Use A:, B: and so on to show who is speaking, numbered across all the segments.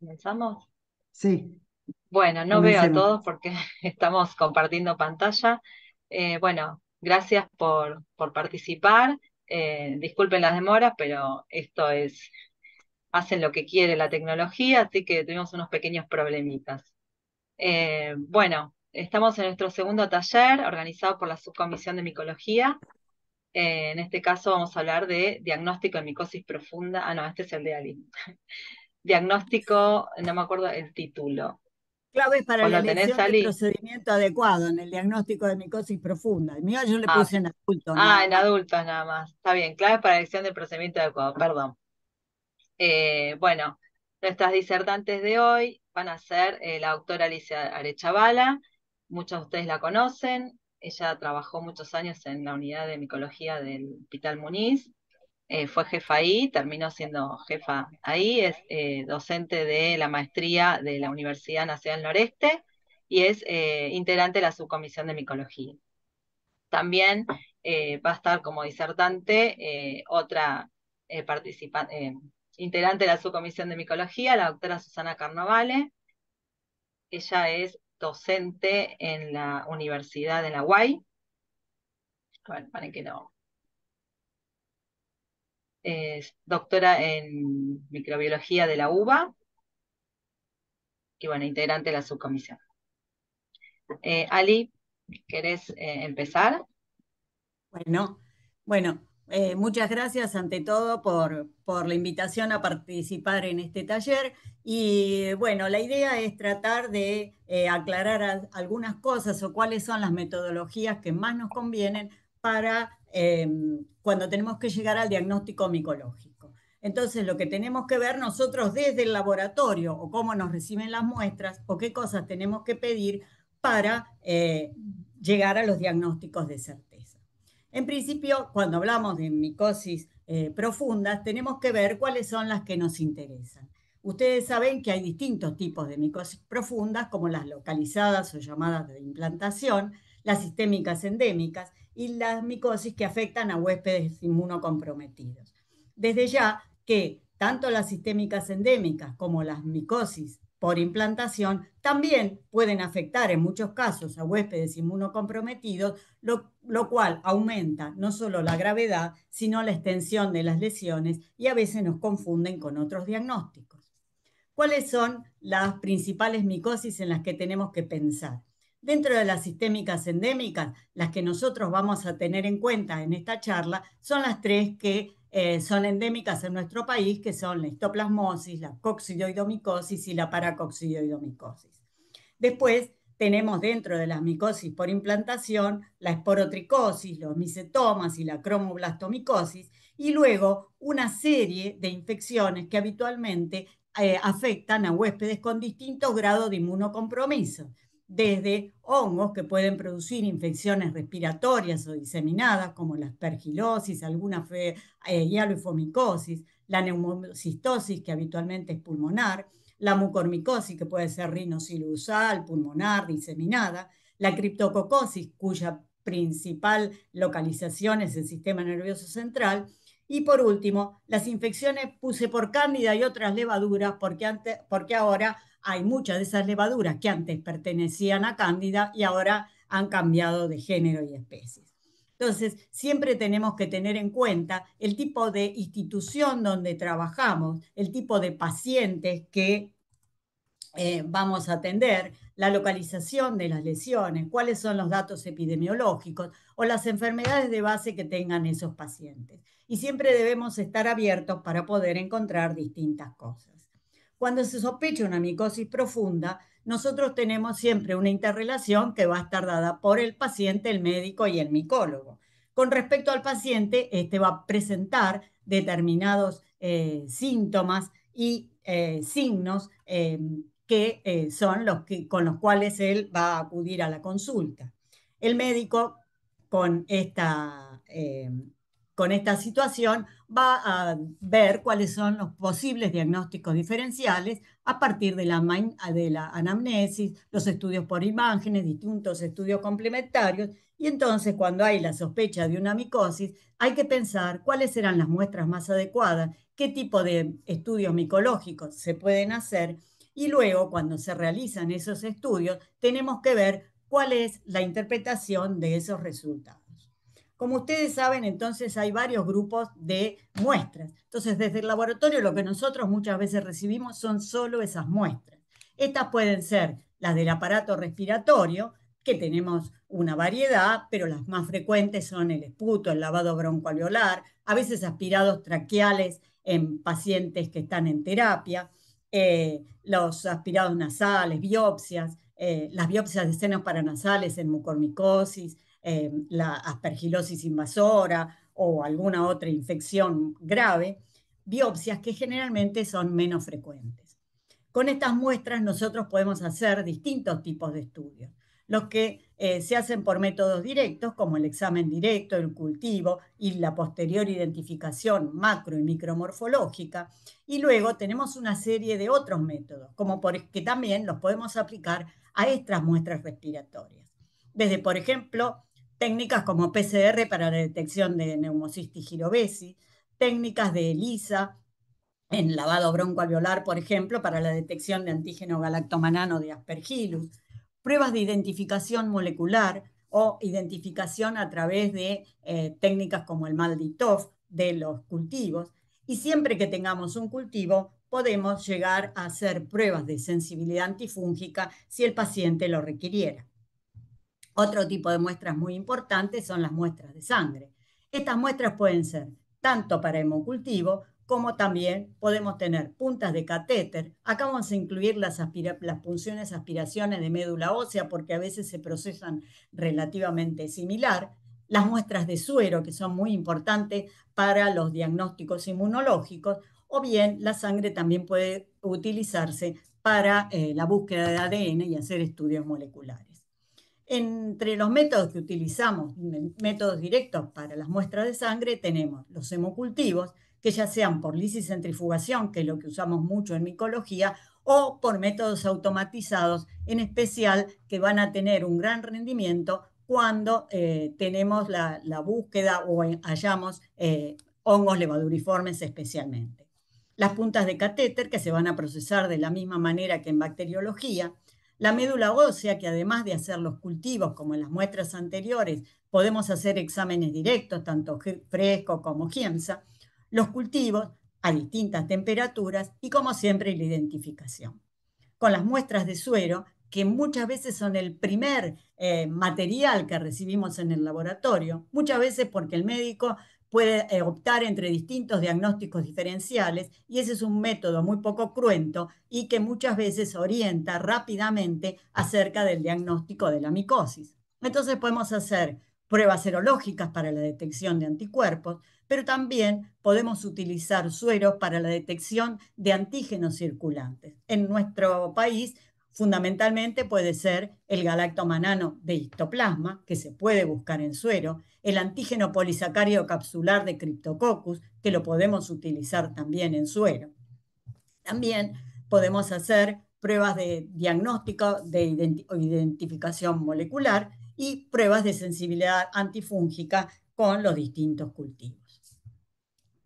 A: ¿Comenzamos? Sí. Bueno, no veo a todos porque estamos compartiendo pantalla. Eh, bueno, gracias por, por participar. Eh, disculpen las demoras, pero esto es, hacen lo que quiere la tecnología, así que tuvimos unos pequeños problemitas. Eh, bueno, estamos en nuestro segundo taller organizado por la Subcomisión de Micología. en este caso vamos a hablar de diagnóstico de micosis profunda. Ah, no, este es el de Ali. diagnóstico, no me acuerdo el título. Clave
B: para la elección del procedimiento adecuado en el diagnóstico de micosis profunda. El mío yo le ah. puse en adultos. Ah, en
A: adultos nada más. Está bien, clave para la elección del procedimiento adecuado, perdón. Eh, bueno, nuestras disertantes de hoy van a ser eh, la doctora Alicia Arechavala, muchos de ustedes la conocen, ella trabajó muchos años en la unidad de micología del Hospital Muniz, eh, fue jefa ahí, terminó siendo jefa ahí, es eh, docente de la maestría de la Universidad Nacional Noreste y es eh, integrante de la subcomisión de micología. También va a estar como disertante otra participante, integrante de la subcomisión de micología, la doctora Susana Carnovale. Ella es docente en la Universidad de la UAI. Bueno, para que no doctora en microbiología de la uva y bueno, integrante de la subcomisión. Eh, Ali,
B: ¿querés eh, empezar? Bueno, bueno, eh, muchas gracias ante todo por, por, la invitación a participar en este taller. Y bueno, la idea es tratar de aclarar algunas cosas o cuáles son las metodologías que más nos convienen para Em, cuando tenemos que llegar al diagnóstico micológico. Entonces, lo que tenemos que ver nosotros desde el laboratorio o cómo nos reciben las muestras o qué cosas tenemos que pedir para eh, llegar a los diagnósticos de certeza. En principio, cuando hablamos de micosis eh, profundas, tenemos que ver cuáles son las que nos interesan. Ustedes saben que hay distintos tipos de micosis profundas, como las localizadas o llamadas de implantación, las sistémicas endémicas, y las micosis que afectan a huéspedes inmunocomprometidos. Desde ya que tanto las sistémicas endémicas como las micosis por implantación también pueden afectar en muchos casos a huéspedes inmunocomprometidos, lo, cual aumenta no solo la gravedad, sino la extensión de las lesiones y a veces nos confunden con otros diagnósticos. ¿Cuáles son las principales micosis en las que tenemos que pensar? Dentro de las sistémicas endémicas, las que nosotros vamos a tener en cuenta en esta charla son las tres que eh, son endémicas en nuestro país, que son la histoplasmosis, la coccidioidomicosis y la paracoccidioidomicosis. Después tenemos dentro de las micosis por implantación la esporotricosis, los micetomas y la cromoblastomicosis, y luego una serie de infecciones que habitualmente eh, afectan a huéspedes con distintos grados de inmunocompromiso, desde hongos que pueden producir infecciones respiratorias o diseminadas, como la aspergilosis, alguna eh, la neumocistosis, que habitualmente es pulmonar, la mucormicosis, que puede ser rinocilusal, pulmonar, diseminada, la criptococosis, cuya principal localización es el sistema nervioso central, y por último, las infecciones puse por cándida y otras levaduras, porque, antes, porque ahora hay muchas de esas levaduras que antes pertenecían a Cándida y ahora han cambiado de género y especies. Entonces, siempre tenemos que tener en cuenta el tipo de institución donde trabajamos, el tipo de pacientes que eh, vamos a atender, la localización de las lesiones, cuáles son los datos epidemiológicos o las enfermedades de base que tengan esos pacientes. Y siempre debemos estar abiertos para poder encontrar distintas cosas. Cuando se sospecha una micosis profunda, nosotros tenemos siempre una interrelación que va a estar dada por el paciente, el médico y el micólogo. Con respecto al paciente, este va a presentar determinados eh, síntomas y eh, signos em, que eh, son los que, con los cuales él va a acudir a la consulta. El médico con esta em, con esta situación va a ver cuáles son los posibles diagnósticos diferenciales a partir de la, anamnesis, los estudios por imágenes, distintos estudios complementarios, y entonces cuando hay la sospecha de una micosis, hay que pensar cuáles serán las muestras más adecuadas, qué tipo de estudios micológicos se pueden hacer, y luego cuando se realizan esos estudios, tenemos que ver cuál es la interpretación de esos resultados. Como ustedes saben, entonces hay varios grupos de muestras. Entonces, desde el laboratorio lo que nosotros muchas veces recibimos son solo esas muestras. Estas pueden ser las del aparato respiratorio, que tenemos una variedad, pero las más frecuentes son el esputo, el lavado broncoalveolar, a veces aspirados traqueales en pacientes que están en terapia, eh, los aspirados nasales, biopsias, eh, las biopsias de senos paranasales en mucormicosis, Em, la aspergilosis invasora o alguna otra infección grave, biopsias que generalmente son menos frecuentes. Con estas muestras nosotros podemos hacer distintos tipos de estudios, los que eh, se hacen por métodos directos, como el examen directo, el cultivo y la posterior identificación macro y micromorfológica. Y luego tenemos una serie de otros métodos, como por, que también los podemos aplicar a estas muestras respiratorias. Desde, por ejemplo, técnicas como PCR para la detección de neumocistis girovesi, técnicas de ELISA en lavado broncoalveolar, por ejemplo, para la detección de antígeno galactomanano de aspergillus, pruebas de identificación molecular o identificación a través de eh, técnicas como el MALDI-TOF de los cultivos. Y siempre que tengamos un cultivo, podemos llegar a hacer pruebas de sensibilidad antifúngica si el paciente lo requiriera. Otro tipo de muestras muy importantes son las muestras de sangre. Estas muestras pueden ser tanto para hemocultivo como también podemos tener puntas de catéter. Acá vamos a incluir las, las punciones aspiraciones de médula ósea porque a veces se procesan relativamente similar. Las muestras de suero, que son muy importantes para los diagnósticos inmunológicos, o bien la sangre también puede utilizarse para eh, la búsqueda de ADN y hacer estudios moleculares. Entre los métodos que utilizamos, métodos directos para las muestras de sangre, tenemos los hemocultivos, que ya sean por lisis centrifugación, que es lo que usamos mucho en micología, o por métodos automatizados, en especial que van a tener un gran rendimiento cuando eh, tenemos la, búsqueda o hallamos eh, hongos levaduriformes especialmente. Las puntas de catéter que se van a procesar de la misma manera que en bacteriología, la médula ósea, que además de hacer los cultivos como en las muestras anteriores, podemos hacer exámenes directos, tanto fresco como giemsa, los cultivos a distintas temperaturas y como siempre la identificación. Con las muestras de suero, que muchas veces son el primer eh, material que recibimos en el laboratorio, muchas veces porque el médico puede eh, optar entre distintos diagnósticos diferenciales y ese es un método muy poco cruento y que muchas veces orienta rápidamente acerca del diagnóstico de la micosis. Entonces podemos hacer pruebas serológicas para la detección de anticuerpos, pero también podemos utilizar sueros para la detección de antígenos circulantes. En nuestro país Fundamentalmente puede ser el galactomanano de histoplasma, que se puede buscar en suero, el antígeno polisacárido capsular de Cryptococcus, que lo podemos utilizar también en suero. También podemos hacer pruebas de diagnóstico de identificación molecular y pruebas de sensibilidad antifúngica con los distintos cultivos.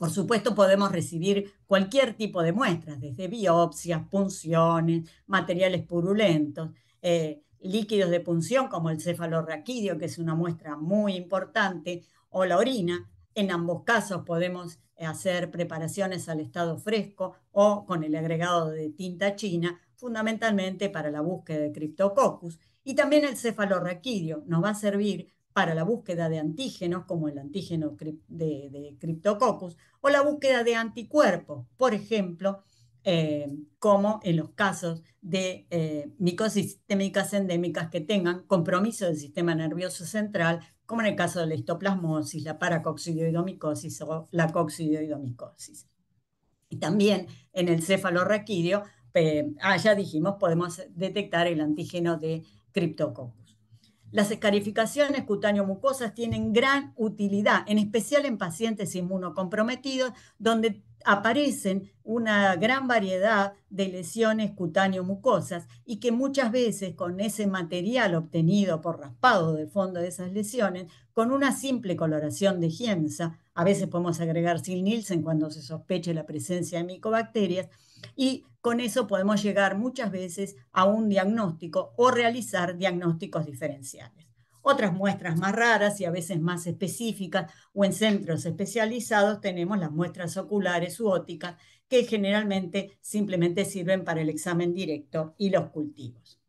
B: Por supuesto, podemos recibir cualquier tipo de muestras, desde biopsias, punciones, materiales purulentos, eh, líquidos de punción como el cefalorraquidio, que es una muestra muy importante, o la orina. En ambos casos podemos hacer preparaciones al estado fresco o con el agregado de tinta china, fundamentalmente para la búsqueda de criptococcus. Y también el cefalorraquidio nos va a servir para la búsqueda de antígenos, como el antígeno de, de Cryptococcus, o la búsqueda de anticuerpos, por ejemplo, eh, como en los casos de eh, micosis endémicas que tengan compromiso del sistema nervioso central, como en el caso de la histoplasmosis, la paracoxidoidomicosis o la coxidoidomicosis. Y también en el cefalorraquídeo, eh, ah, ya dijimos, podemos detectar el antígeno de Cryptococcus. Las escarificaciones cutáneo-mucosas tienen gran utilidad, en especial en pacientes inmunocomprometidos, donde aparecen una gran variedad de lesiones cutáneo-mucosas y que muchas veces con ese material obtenido por raspado del fondo de esas lesiones, con una simple coloración de giemsa, a veces podemos agregar sil Nielsen cuando se sospeche la presencia de micobacterias, y con eso podemos llegar muchas veces a un diagnóstico o realizar diagnósticos diferenciales. Otras muestras más raras y a veces más específicas o en centros especializados tenemos las muestras oculares u óticas que generalmente simplemente sirven para el examen directo y los cultivos.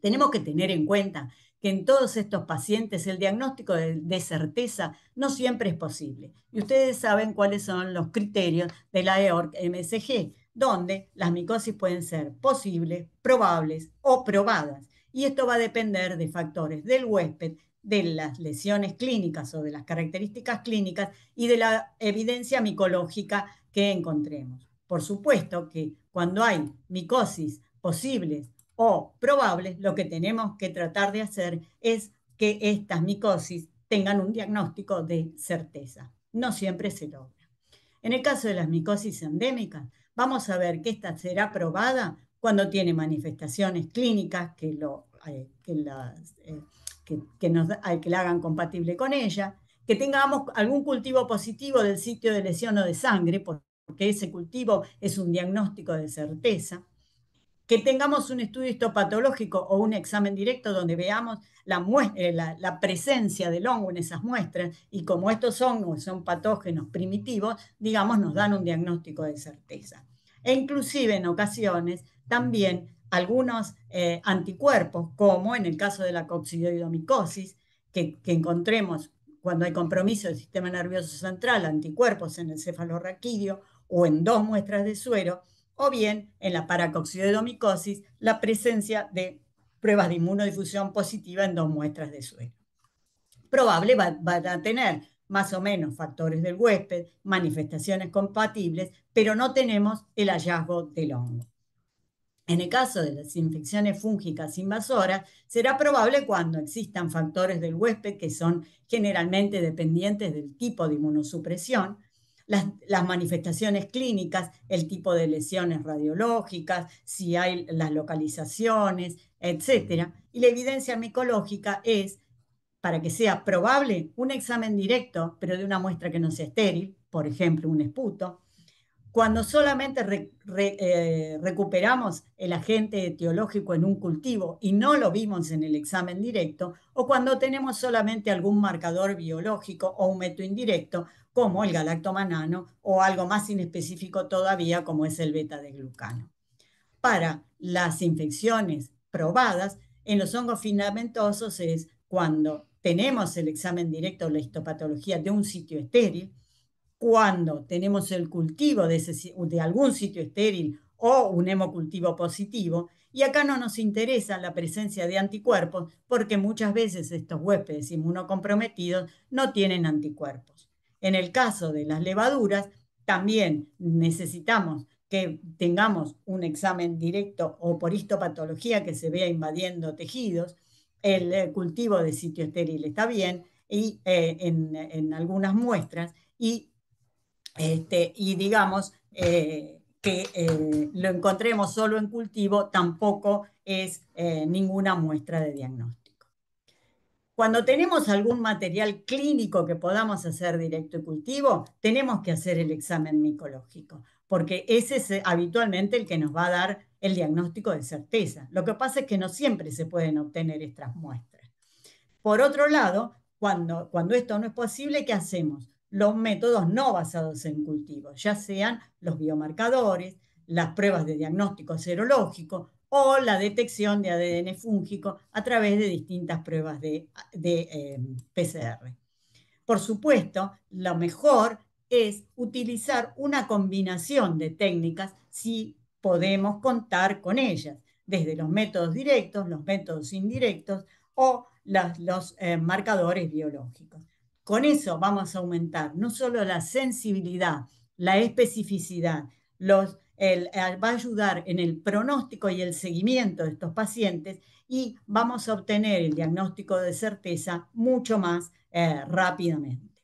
B: Tenemos que tener en cuenta que en todos estos pacientes el diagnóstico de, de, certeza no siempre es posible. Y ustedes saben cuáles son los criterios de la EORC-MSG donde las micosis pueden ser posibles, probables o probadas. Y esto va a depender de factores del huésped, de las lesiones clínicas o de las características clínicas y de la evidencia micológica que encontremos. Por supuesto que cuando hay micosis posibles o probables, lo que tenemos que tratar de hacer es que estas micosis tengan un diagnóstico de certeza. No siempre se logra. En el caso de las micosis endémicas, vamos a ver que esta será probada cuando tiene manifestaciones clínicas que, eh, eh, que la hagan compatible con ella, que tengamos algún cultivo positivo del sitio de lesión o de sangre, porque ese cultivo es un diagnóstico de certeza que tengamos un estudio histopatológico o un examen directo donde veamos eh, la, presencia del hongo en esas muestras y como estos hongos son patógenos primitivos, digamos, nos dan un diagnóstico de certeza. E inclusive en ocasiones también algunos eh, anticuerpos, como en el caso de la coccidioidomicosis, que, que encontremos cuando hay compromiso del sistema nervioso central, anticuerpos en el cefalorraquídeo o en dos muestras de suero, o bien en la paracoxidomicosis la presencia de pruebas de inmunodifusión positiva en dos muestras de suelo. Probable van va a tener más o menos factores del huésped, manifestaciones compatibles, pero no tenemos el hallazgo del hongo. En el caso de las infecciones fúngicas invasoras, será probable cuando existan factores del huésped que son generalmente dependientes del tipo de inmunosupresión, las, manifestaciones clínicas, el tipo de lesiones radiológicas, si hay las localizaciones, etc. Y la evidencia micológica es, para que sea probable, un examen directo, pero de una muestra que no sea estéril, por ejemplo, un esputo. Cuando solamente eh, recuperamos el agente etiológico en un cultivo y no lo vimos en el examen directo, o cuando tenemos solamente algún marcador biológico o un método indirecto, como el galactomanano o algo más inespecífico todavía como es el beta de glucano. Para las infecciones probadas, en los hongos filamentosos es cuando tenemos el examen directo o la histopatología de un sitio estéril, cuando tenemos el cultivo de, de algún sitio estéril o un hemocultivo positivo, y acá no nos interesa la presencia de anticuerpos porque muchas veces estos huéspedes inmunocomprometidos no tienen anticuerpos. En el caso de las levaduras, también necesitamos que tengamos un examen directo o por histopatología que se vea invadiendo tejidos, el eh, cultivo de sitio estéril está bien y eh, en, algunas muestras y, este, digamos eh, que lo encontremos solo en cultivo tampoco es ninguna muestra de diagnóstico. Cuando tenemos algún material clínico que podamos hacer directo y cultivo, tenemos que hacer el examen micológico, porque ese es eh, habitualmente el que nos va a dar el diagnóstico de certeza. Lo que pasa es que no siempre se pueden obtener estas muestras. Por otro lado, cuando, cuando esto no es posible, ¿qué hacemos? Los métodos no basados en cultivo, ya sean los biomarcadores, las pruebas de diagnóstico serológico, o la detección de ADN fúngico a través de distintas pruebas de, eh, PCR. Por supuesto, lo mejor es utilizar una combinación de técnicas si podemos contar con ellas, desde los métodos directos, los métodos indirectos o los eh, marcadores biológicos. Con eso vamos a aumentar no solo la sensibilidad, la especificidad, los eh, va a ayudar en el pronóstico y el seguimiento de estos pacientes y vamos a obtener el diagnóstico de certeza mucho más eh, rápidamente.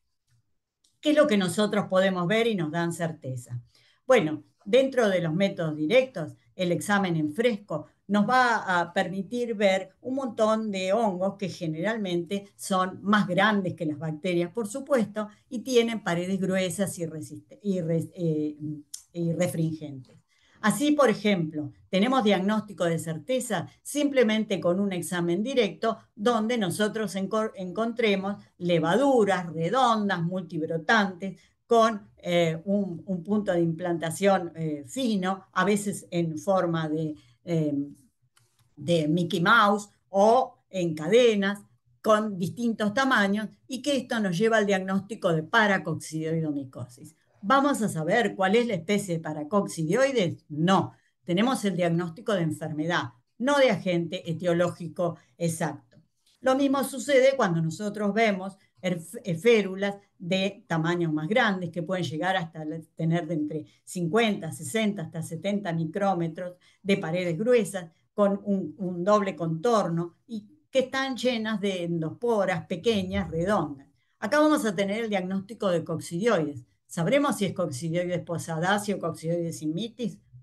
B: ¿Qué es lo que nosotros podemos ver y nos dan certeza? Bueno, dentro de los métodos directos, el examen en fresco nos va a permitir ver un montón de hongos que generalmente son más grandes que las bacterias, por supuesto, y tienen paredes gruesas y, eh, refringentes. Así, por ejemplo, tenemos diagnóstico de certeza simplemente con un examen directo donde nosotros encontremos levaduras redondas, multibrotantes, con eh, un, punto de implantación eh, fino, a veces en forma de, de Mickey Mouse o en cadenas con distintos tamaños y que esto nos lleva al diagnóstico de paracoccidioidomicosis. ¿Vamos a saber cuál es la especie de paracoccidioides? No, tenemos el diagnóstico de enfermedad, no de agente etiológico exacto. Lo mismo sucede cuando nosotros vemos eh, férulas de tamaños más grandes que pueden llegar hasta tener de entre 50, 60 hasta 70 micrómetros de paredes gruesas con un, doble contorno y que están llenas de endosporas pequeñas, redondas. Acá vamos a tener el diagnóstico de coccidioides. ¿Sabremos si es coccidioides posadacio o coccidioides sin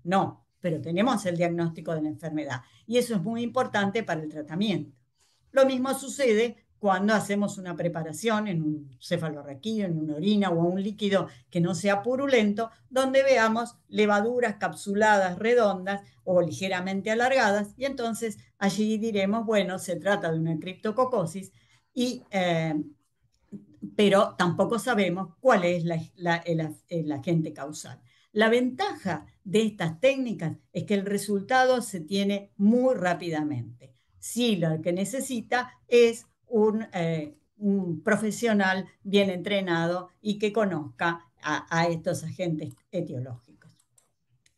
B: No, pero tenemos el diagnóstico de la enfermedad y eso es muy importante para el tratamiento. Lo mismo sucede cuando hacemos una preparación en un cefalorraquí, en una orina o un líquido que no sea purulento, donde veamos levaduras capsuladas redondas o ligeramente alargadas, y entonces allí diremos, bueno, se trata de una criptococosis, y, eh, pero tampoco sabemos cuál es la, la, el agente causal. La ventaja de estas técnicas es que el resultado se tiene muy rápidamente. Si lo que necesita es eh, un, profesional bien entrenado y que conozca a, estos agentes etiológicos.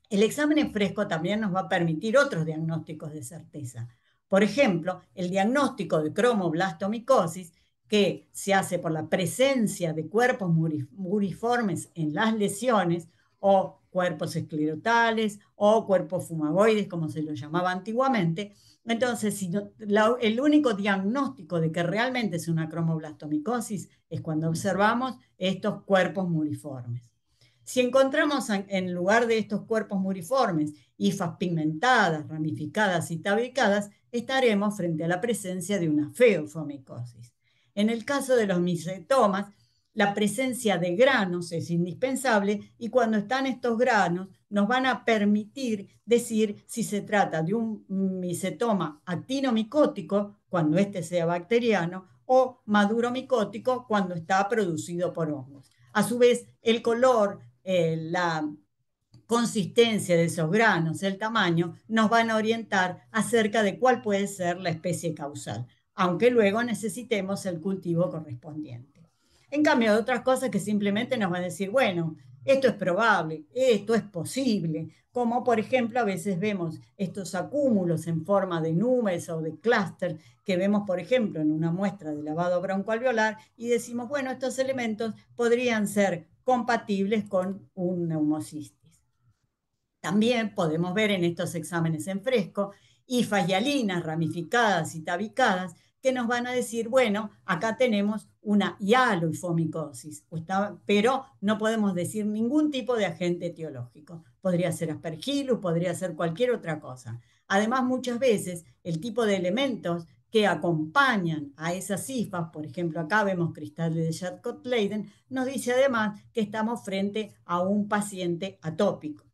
B: El examen en fresco también nos va a permitir otros diagnósticos de certeza. Por ejemplo, el diagnóstico de cromoblastomicosis, que se hace por la presencia de cuerpos muriformes en las lesiones o cuerpos esclerotales o cuerpos fumagoides, como se lo llamaba antiguamente. Entonces, el único diagnóstico de que realmente es una cromoblastomicosis es cuando observamos estos cuerpos muriformes. Si encontramos en, lugar de estos cuerpos muriformes hifas pigmentadas, ramificadas y tabicadas, estaremos frente a la presencia de una feofomicosis. En el caso de los misetomas, la presencia de granos es indispensable y cuando están estos granos nos van a permitir decir si se trata de un micetoma actinomicótico, cuando este sea bacteriano, o maduro micótico cuando está producido por hongos. A su vez, el color, eh, la consistencia de esos granos, el tamaño, nos van a orientar acerca de cuál puede ser la especie causal, aunque luego necesitemos el cultivo correspondiente. En cambio, hay otras cosas que simplemente nos van a decir, bueno, esto es probable, esto es posible, como por ejemplo a veces vemos estos acúmulos en forma de nubes o de clúster que vemos por ejemplo en una muestra de lavado broncoalveolar y decimos, bueno, estos elementos podrían ser compatibles con un neumocistis. También podemos ver en estos exámenes en fresco y ramificadas y tabicadas que nos van a decir, bueno, acá tenemos una hialoifomicosis, pero no podemos decir ningún tipo de agente etiológico. Podría ser aspergillus, podría ser cualquier otra cosa. Además, muchas veces el tipo de elementos que acompañan a esas hifas, por ejemplo, acá vemos cristales de Shadcott-Leiden, nos dice además que estamos frente a un paciente atópico.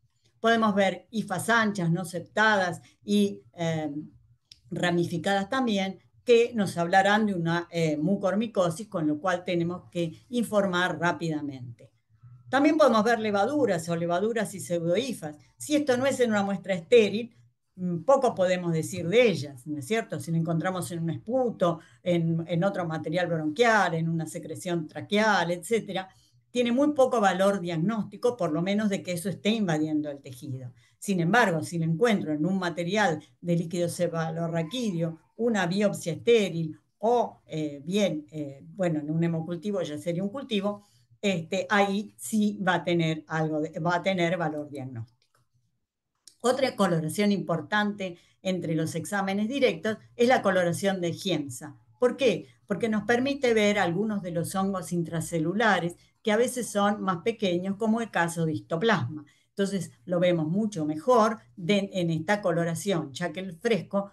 B: Podemos ver hifas anchas, no septadas y eh, ramificadas también, que nos hablarán de una eh, mucormicosis, con lo cual tenemos que informar rápidamente. También podemos ver levaduras o levaduras y pseudoifas. Si esto no es en una muestra estéril, mm, poco podemos decir de ellas, ¿no es cierto? Si lo encontramos en un esputo, en, otro material bronquial, en una secreción traqueal, etc., tiene muy poco valor diagnóstico, por lo menos de que eso esté invadiendo el tejido. Sin embargo, si lo encuentro en un material de líquido cebalorraquídeo una biopsia estéril o eh, bien, eh, bueno, en un hemocultivo ya sería un cultivo, este, ahí sí va a tener algo, va a tener valor diagnóstico. Otra coloración importante entre los exámenes directos es la coloración de Giemsa. ¿Por qué? Porque nos permite ver algunos de los hongos intracelulares que a veces son más pequeños, como el caso de histoplasma. Entonces lo vemos mucho mejor en esta coloración, ya que el fresco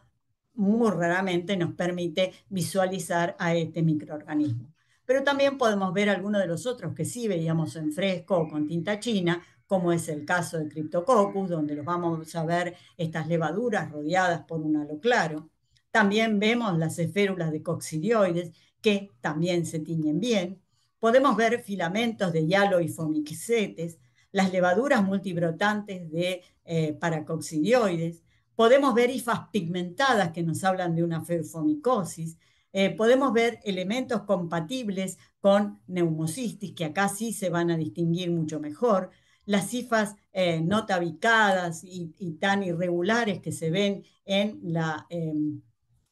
B: muy raramente nos permite visualizar a este microorganismo. Pero también podemos ver algunos de los otros que sí veíamos en fresco o con tinta china, como es el caso de Cryptococcus, donde los vamos a ver estas levaduras rodeadas por un halo claro. También vemos las esférulas de coccidioides, que también se tiñen bien. Podemos ver filamentos de hialo y fomicetes, las levaduras multibrotantes de eh, paracoccidioides, podemos ver hifas pigmentadas que nos hablan de una feofomicosis. Eh, podemos ver elementos compatibles con neumocistis, que acá sí se van a distinguir mucho mejor, las hifas eh, no tabicadas y, tan irregulares que se ven en, la, em,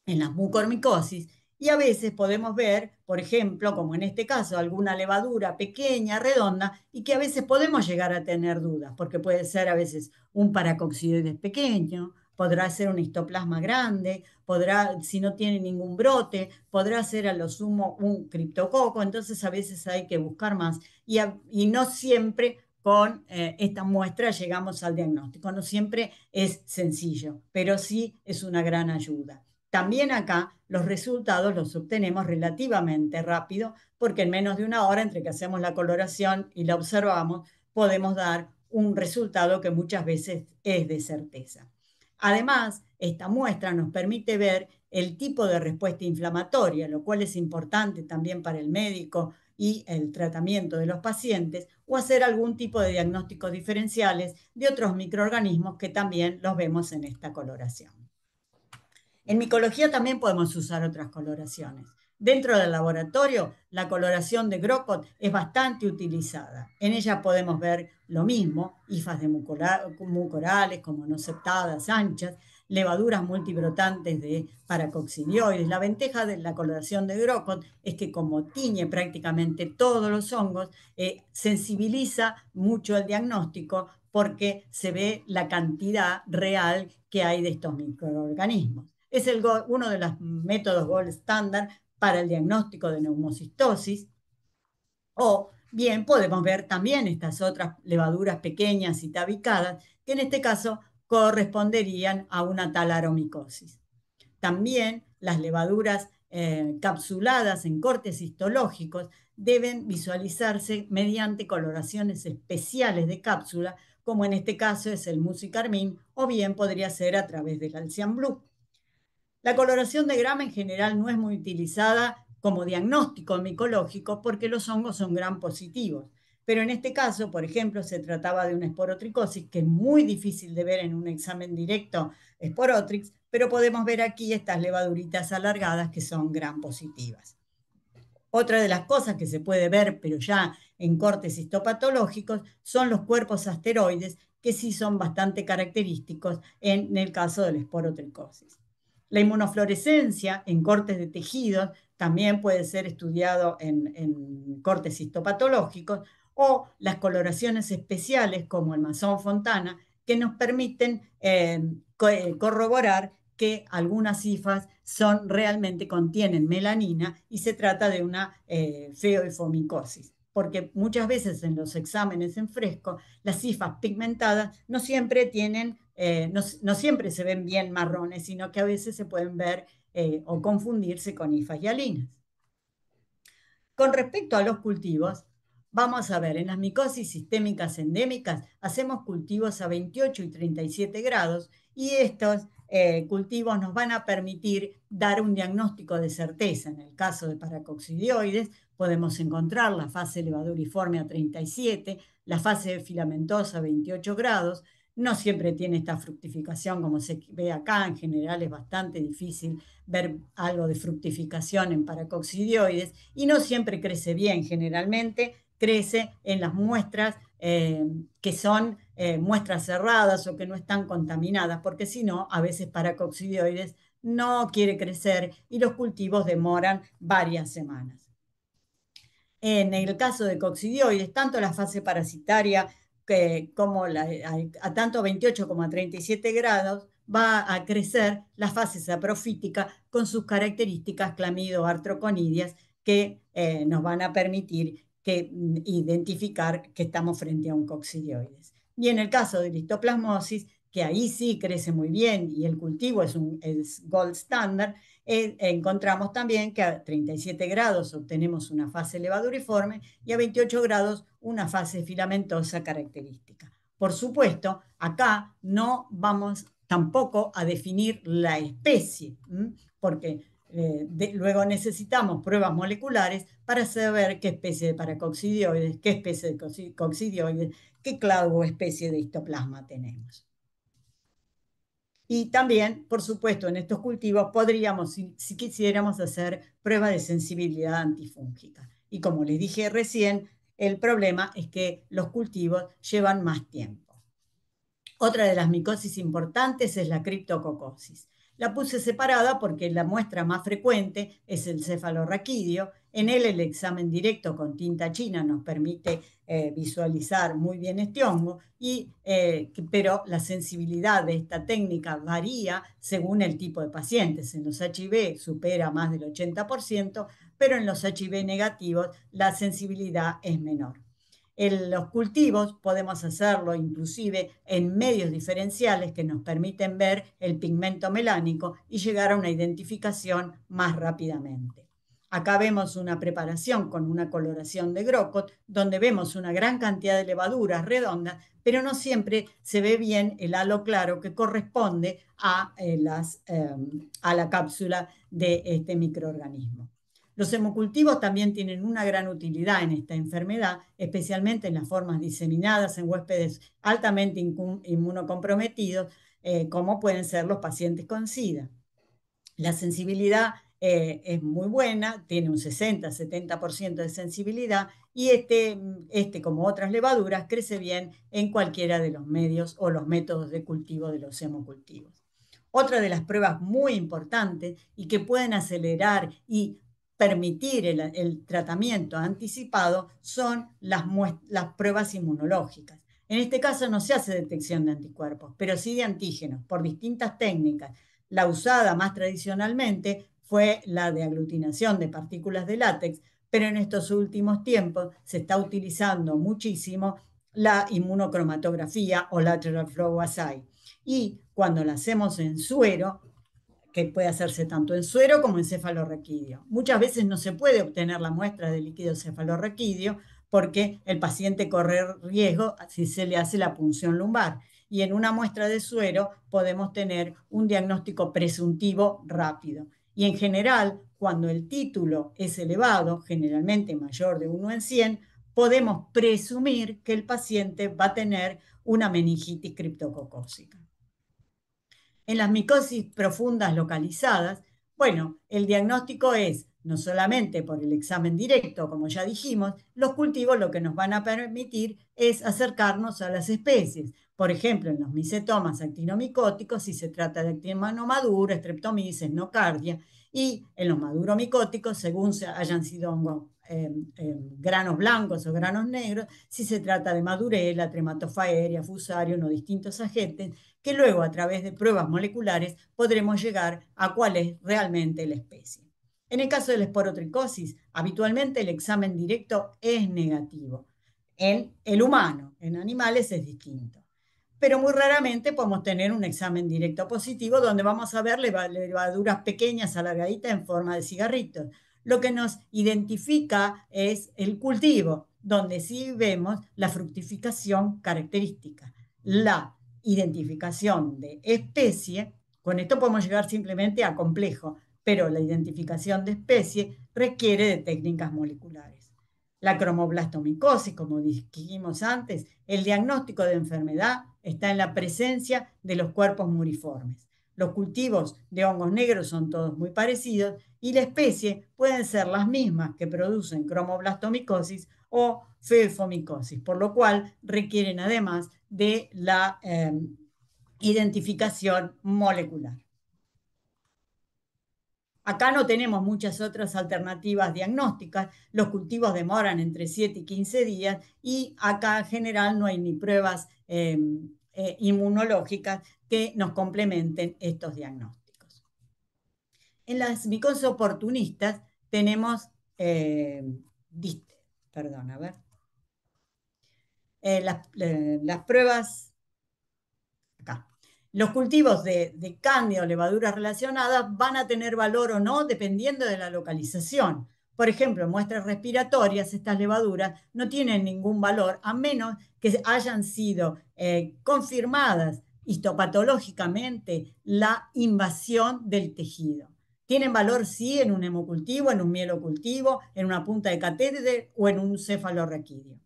B: en las mucormicosis, y a veces podemos ver, por ejemplo, como en este caso, alguna levadura pequeña, redonda, y que a veces podemos llegar a tener dudas, porque puede ser a veces un paracoxidoides pequeño, podrá ser un histoplasma grande, podrá, si no tiene ningún brote, podrá ser a lo sumo un criptococo, entonces a veces hay que buscar más y, no siempre con eh, esta muestra llegamos al diagnóstico, no siempre es sencillo, pero sí es una gran ayuda. También acá los resultados los obtenemos relativamente rápido porque en menos de una hora entre que hacemos la coloración y la observamos podemos dar un resultado que muchas veces es de certeza. Además, esta muestra nos permite ver el tipo de respuesta inflamatoria, lo cual es importante también para el médico y el tratamiento de los pacientes, o hacer algún tipo de diagnósticos diferenciales de otros microorganismos que también los vemos en esta coloración. En micología también podemos usar otras coloraciones. Dentro del laboratorio, la coloración de Grocott es bastante utilizada. En ella podemos ver lo mismo, hifas de mucorales como no septadas, anchas, levaduras multibrotantes de paracoxidioides. La ventaja de la coloración de Grocott es que como tiñe prácticamente todos los hongos, eh, sensibiliza mucho el diagnóstico porque se ve la cantidad real que hay de estos microorganismos. Es uno de los métodos gold estándar para el diagnóstico de neumocistosis. O bien podemos ver también estas otras levaduras pequeñas y tabicadas, que en este caso corresponderían a una talaromicosis. También las levaduras eh, capsuladas en cortes histológicos deben visualizarse mediante coloraciones especiales de cápsula, como en este caso es el musicarmín, o bien podría ser a través del alcian blue. La coloración de grama en general no es muy utilizada como diagnóstico micológico porque los hongos son gran positivos. Pero en este caso, por ejemplo, se trataba de una esporotricosis que es muy difícil de ver en un examen directo esporotrix, pero podemos ver aquí estas levaduritas alargadas que son gran positivas. Otra de las cosas que se puede ver, pero ya en cortes histopatológicos, son los cuerpos asteroides, que sí son bastante característicos en el caso de la esporotricosis. La inmunofluorescencia en cortes de tejidos también puede ser estudiado en, cortes histopatológicos o las coloraciones especiales como el masón Fontana que nos permiten eh, eh, corroborar que algunas cifras son realmente contienen melanina y se trata de una eh, porque muchas veces en los exámenes en fresco las cifras pigmentadas no siempre tienen eh, no, siempre se ven bien marrones, sino que a veces se pueden ver eh, o confundirse con hifas y alinas. Con respecto a los cultivos, vamos a ver, en las micosis sistémicas endémicas hacemos cultivos a 28 y 37 grados y estos eh, cultivos nos van a permitir dar un diagnóstico de certeza. En el caso de paracoxidioides podemos encontrar la fase levaduriforme a 37, la fase filamentosa a 28 grados, no siempre tiene esta fructificación como se ve acá, en general es bastante difícil ver algo de fructificación en paracoccidioides y no siempre crece bien, generalmente crece en las muestras eh, que son eh, muestras cerradas o que no están contaminadas, porque si no, a veces paracoccidioides no quiere crecer y los cultivos demoran varias semanas. En el caso de coccidioides, tanto la fase parasitaria que como a, tanto 28 como a 37 grados va a crecer la fase saprofítica con sus características clamido que eh, nos van a permitir que, mm, identificar que estamos frente a un coccidioides. Y en el caso de listoplasmosis, que ahí sí crece muy bien y el cultivo es un gold standard, encontramos también que a 37 grados obtenemos una fase levaduriforme y a 28 grados una fase filamentosa característica. Por supuesto, acá no vamos tampoco a definir la especie, porque eh, luego necesitamos pruebas moleculares para saber qué especie de paracoccidioides, qué especie de coccidioides, qué clavo o especie de histoplasma tenemos. Y también, por supuesto, en estos cultivos podríamos, si, quisiéramos, hacer pruebas de sensibilidad antifúngica. Y como les dije recién, el problema es que los cultivos llevan más tiempo. Otra de las micosis importantes es la criptococosis. La puse separada porque la muestra más frecuente es el cefalorraquidio. En él el examen directo con tinta china nos permite eh, visualizar muy bien este hongo, y, eh, pero la sensibilidad de esta técnica varía según el tipo de pacientes. En los HIV supera más del 80%, pero en los HIV negativos la sensibilidad es menor. En los cultivos podemos hacerlo inclusive en medios diferenciales que nos permiten ver el pigmento melánico y llegar a una identificación más rápidamente. Acá vemos una preparación con una coloración de Grocot, donde vemos una gran cantidad de levaduras redondas, pero no siempre se ve bien el halo claro que corresponde a, eh, las, eh, a la cápsula de este microorganismo. Los hemocultivos también tienen una gran utilidad en esta enfermedad, especialmente en las formas diseminadas en huéspedes altamente inmunocomprometidos, eh, como pueden ser los pacientes con SIDA. La sensibilidad eh, es muy buena, tiene un 60-70% de sensibilidad y este, mm, este, como otras levaduras, crece bien en cualquiera de los medios o los métodos de cultivo de los hemocultivos. Otra de las pruebas muy importantes y que pueden acelerar y permitir el, tratamiento anticipado son las, las pruebas inmunológicas. En este caso no se hace detección de anticuerpos, pero sí de antígenos por distintas técnicas. La usada más tradicionalmente fue la de aglutinación de partículas de látex, pero en estos últimos tiempos se está utilizando muchísimo la inmunocromatografía o lateral flow assay. Y cuando la hacemos en suero, que puede hacerse tanto en suero como en cefalorraquidio. Muchas veces no se puede obtener la muestra de líquido cefalorraquídeo porque el paciente corre riesgo si se le hace la punción lumbar. Y en una muestra de suero podemos tener un diagnóstico presuntivo rápido. Y en general, cuando el título es elevado, generalmente mayor de 1 en 100, podemos presumir que el paciente va a tener una meningitis criptococósica. En las micosis profundas localizadas, bueno, el diagnóstico es no solamente por el examen directo, como ya dijimos, los cultivos lo que nos van a permitir es acercarnos a las especies, por ejemplo, en los micetomas actinomicóticos, si se trata de actinoma no cardia, nocardia, y en los maduromicóticos, según se hayan sido em, em, granos blancos o granos negros, si se trata de madurela, trematofaeria, fusario, o distintos agentes, que luego a través de pruebas moleculares podremos llegar a cuál es realmente la especie. En el caso de la esporotricosis, habitualmente el examen directo es negativo. En el humano, en animales es distinto pero muy raramente podemos tener un examen directo positivo donde vamos a ver levaduras pequeñas, alargaditas en forma de cigarritos. Lo que nos identifica es el cultivo, donde sí vemos la fructificación característica, la identificación de especie, con esto podemos llegar simplemente a complejo, pero la identificación de especie requiere de técnicas moleculares la cromoblastomicosis, como dijimos antes, el diagnóstico de enfermedad está en la presencia de los cuerpos muriformes. Los cultivos de hongos negros son todos muy parecidos y la especie pueden ser las mismas que producen cromoblastomicosis o feofomicosis, por lo cual requieren además de la eh, identificación molecular. Acá no tenemos muchas otras alternativas diagnósticas, los cultivos demoran entre 7 y 15 días y acá en general no hay ni pruebas em, eh, inmunológicas que nos complementen estos diagnósticos. En las micosis oportunistas tenemos, eh, perdón, a ver, eh, eh, las pruebas los cultivos de, de o levaduras relacionadas van a tener valor o no dependiendo de la localización. Por ejemplo, muestras respiratorias, estas levaduras no tienen ningún valor a menos que hayan sido eh, confirmadas histopatológicamente la invasión del tejido. Tienen valor, sí, en un hemocultivo, en un mielocultivo, en una punta de catéter o en un cefalorraquídeo.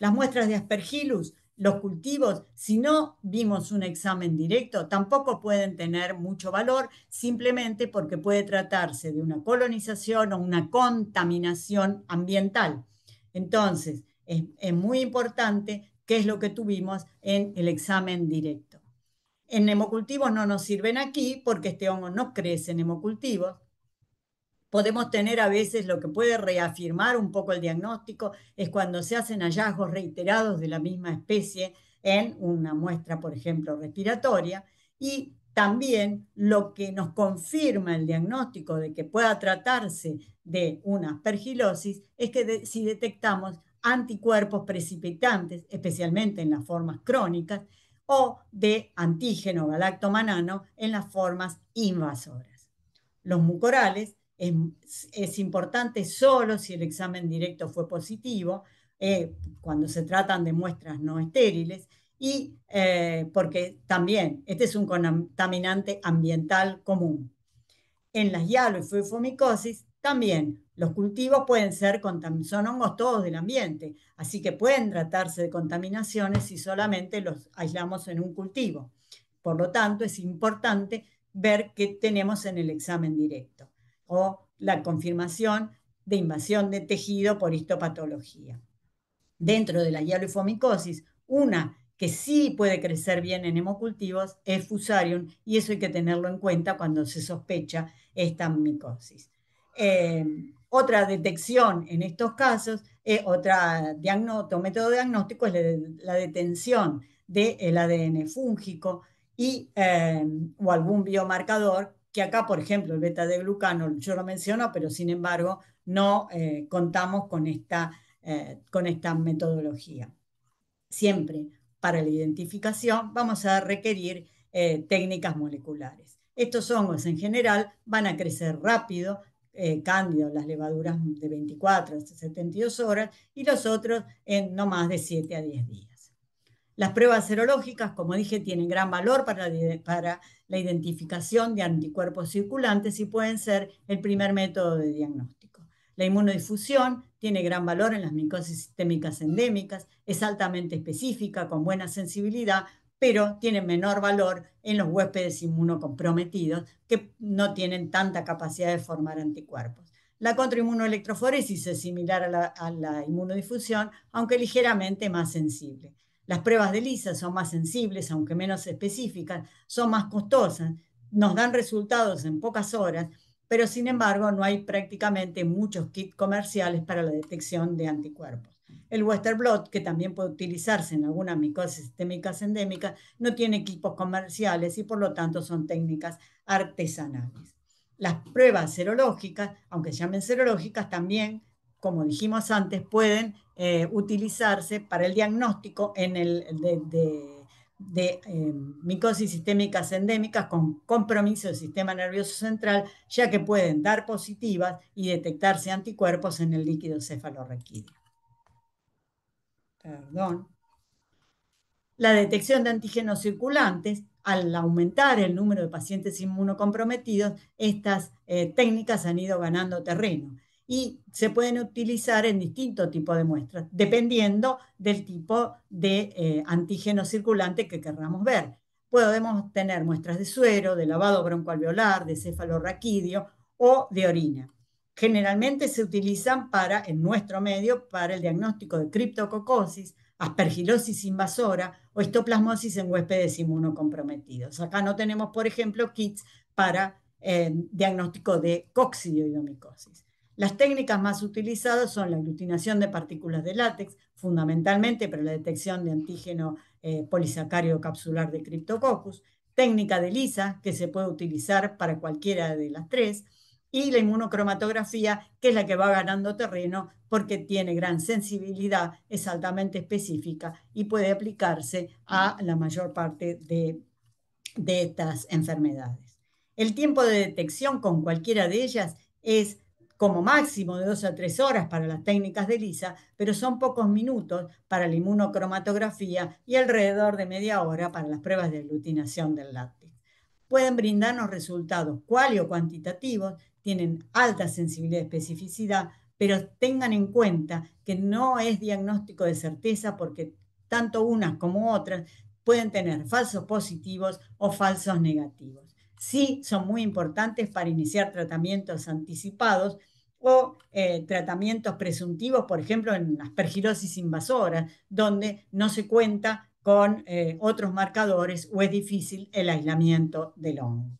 B: Las muestras de aspergillus los cultivos, si no vimos un examen directo, tampoco pueden tener mucho valor, simplemente porque puede tratarse de una colonización o una contaminación ambiental. Entonces, es, muy importante qué es lo que tuvimos en el examen directo. En hemocultivos no nos sirven aquí porque este hongo no crece en hemocultivos, podemos tener a veces lo que puede reafirmar un poco el diagnóstico, es cuando se hacen hallazgos reiterados de la misma especie en una muestra, por ejemplo, respiratoria, y también lo que nos confirma el diagnóstico de que pueda tratarse de una aspergilosis es que si detectamos anticuerpos precipitantes, especialmente en las formas crónicas, o de antígeno galactomanano en las formas invasoras. Los mucorales es, importante solo si el examen directo fue positivo, eh, cuando se tratan de muestras no estériles, y eh, porque también este es un contaminante ambiental común. En las hialo y también los cultivos pueden ser son hongos todos del ambiente, así que pueden tratarse de contaminaciones si solamente los aislamos en un cultivo. Por lo tanto, es importante ver qué tenemos en el examen directo o la confirmación de invasión de tejido por histopatología. Dentro de la hialofomicosis, una que sí puede crecer bien en hemocultivos es fusarium y eso hay que tenerlo en cuenta cuando se sospecha esta micosis. Em, otra detección en estos casos, es eh, otro método diagnóstico es la, detención del ADN fúngico y, em, o algún biomarcador que acá, por ejemplo, el beta de glucano, yo lo menciono, pero sin embargo no eh, contamos con esta, eh, con esta metodología. Siempre para la identificación vamos a requerir eh, técnicas moleculares. Estos hongos en general van a crecer rápido, eh, cándido, las levaduras de 24 a 72 horas y los otros en no más de 7 a 10 días. Las pruebas serológicas, como dije, tienen gran valor para, la identificación de anticuerpos circulantes y pueden ser el primer método de diagnóstico. La inmunodifusión tiene gran valor en las micosis sistémicas endémicas, es altamente específica, con buena sensibilidad, pero tiene menor valor en los huéspedes inmunocomprometidos que no tienen tanta capacidad de formar anticuerpos. La contrainmunoelectroforesis es similar a la inmunodifusión, aunque ligeramente más sensible. Las pruebas de lisa son más sensibles, aunque menos específicas, son más costosas, nos dan resultados en pocas horas, pero sin embargo no hay prácticamente muchos kits comerciales para la detección de anticuerpos. El Western Blot, que también puede utilizarse en algunas micosis sistémicas endémicas, no tiene equipos comerciales y por lo tanto son técnicas artesanales. Las pruebas serológicas, aunque se llamen serológicas, también como dijimos antes, pueden eh, utilizarse para el diagnóstico en el, de, eh, micosis sistémicas endémicas con compromiso del sistema nervioso central, ya que pueden dar positivas y detectarse anticuerpos en el líquido cefalorraquídeo. Perdón. La detección de antígenos circulantes al aumentar el número de pacientes inmunocomprometidos, estas eh, técnicas han ido ganando terreno y se pueden utilizar en distintos tipos de muestras, dependiendo del tipo de eh, antígeno circulante que querramos ver. Podemos tener muestras de suero, de lavado broncoalveolar, de cefalorraquidio o de orina. Generalmente se utilizan para, en nuestro medio, para el diagnóstico de criptococosis, aspergilosis invasora o estoplasmosis en huéspedes inmunocomprometidos. Acá no tenemos, por ejemplo, kits para eh, diagnóstico de coccidioidomicosis. Las técnicas más utilizadas son la aglutinación de partículas de látex, fundamentalmente para la detección de antígeno eh, polisacario capsular de Cryptococcus, técnica de lisa, que se puede utilizar para cualquiera de las tres, y la inmunocromatografía, que es la que va ganando terreno porque tiene gran sensibilidad, es altamente específica y puede aplicarse a la mayor parte de estas enfermedades. El tiempo de detección con cualquiera de ellas es como máximo de dos a tres horas para las técnicas de lisa, pero son pocos minutos para la inmunocromatografía y alrededor de media hora para las pruebas de aglutinación del látex. Pueden brindarnos resultados cuali o cuantitativos, tienen alta sensibilidad y especificidad, pero tengan en cuenta que no es diagnóstico de certeza porque tanto unas como otras pueden tener falsos positivos o falsos negativos sí son muy importantes para iniciar tratamientos anticipados o eh, tratamientos presuntivos, por ejemplo, en aspergilosis invasora, donde no se cuenta con eh, otros marcadores o es difícil el aislamiento del hongo.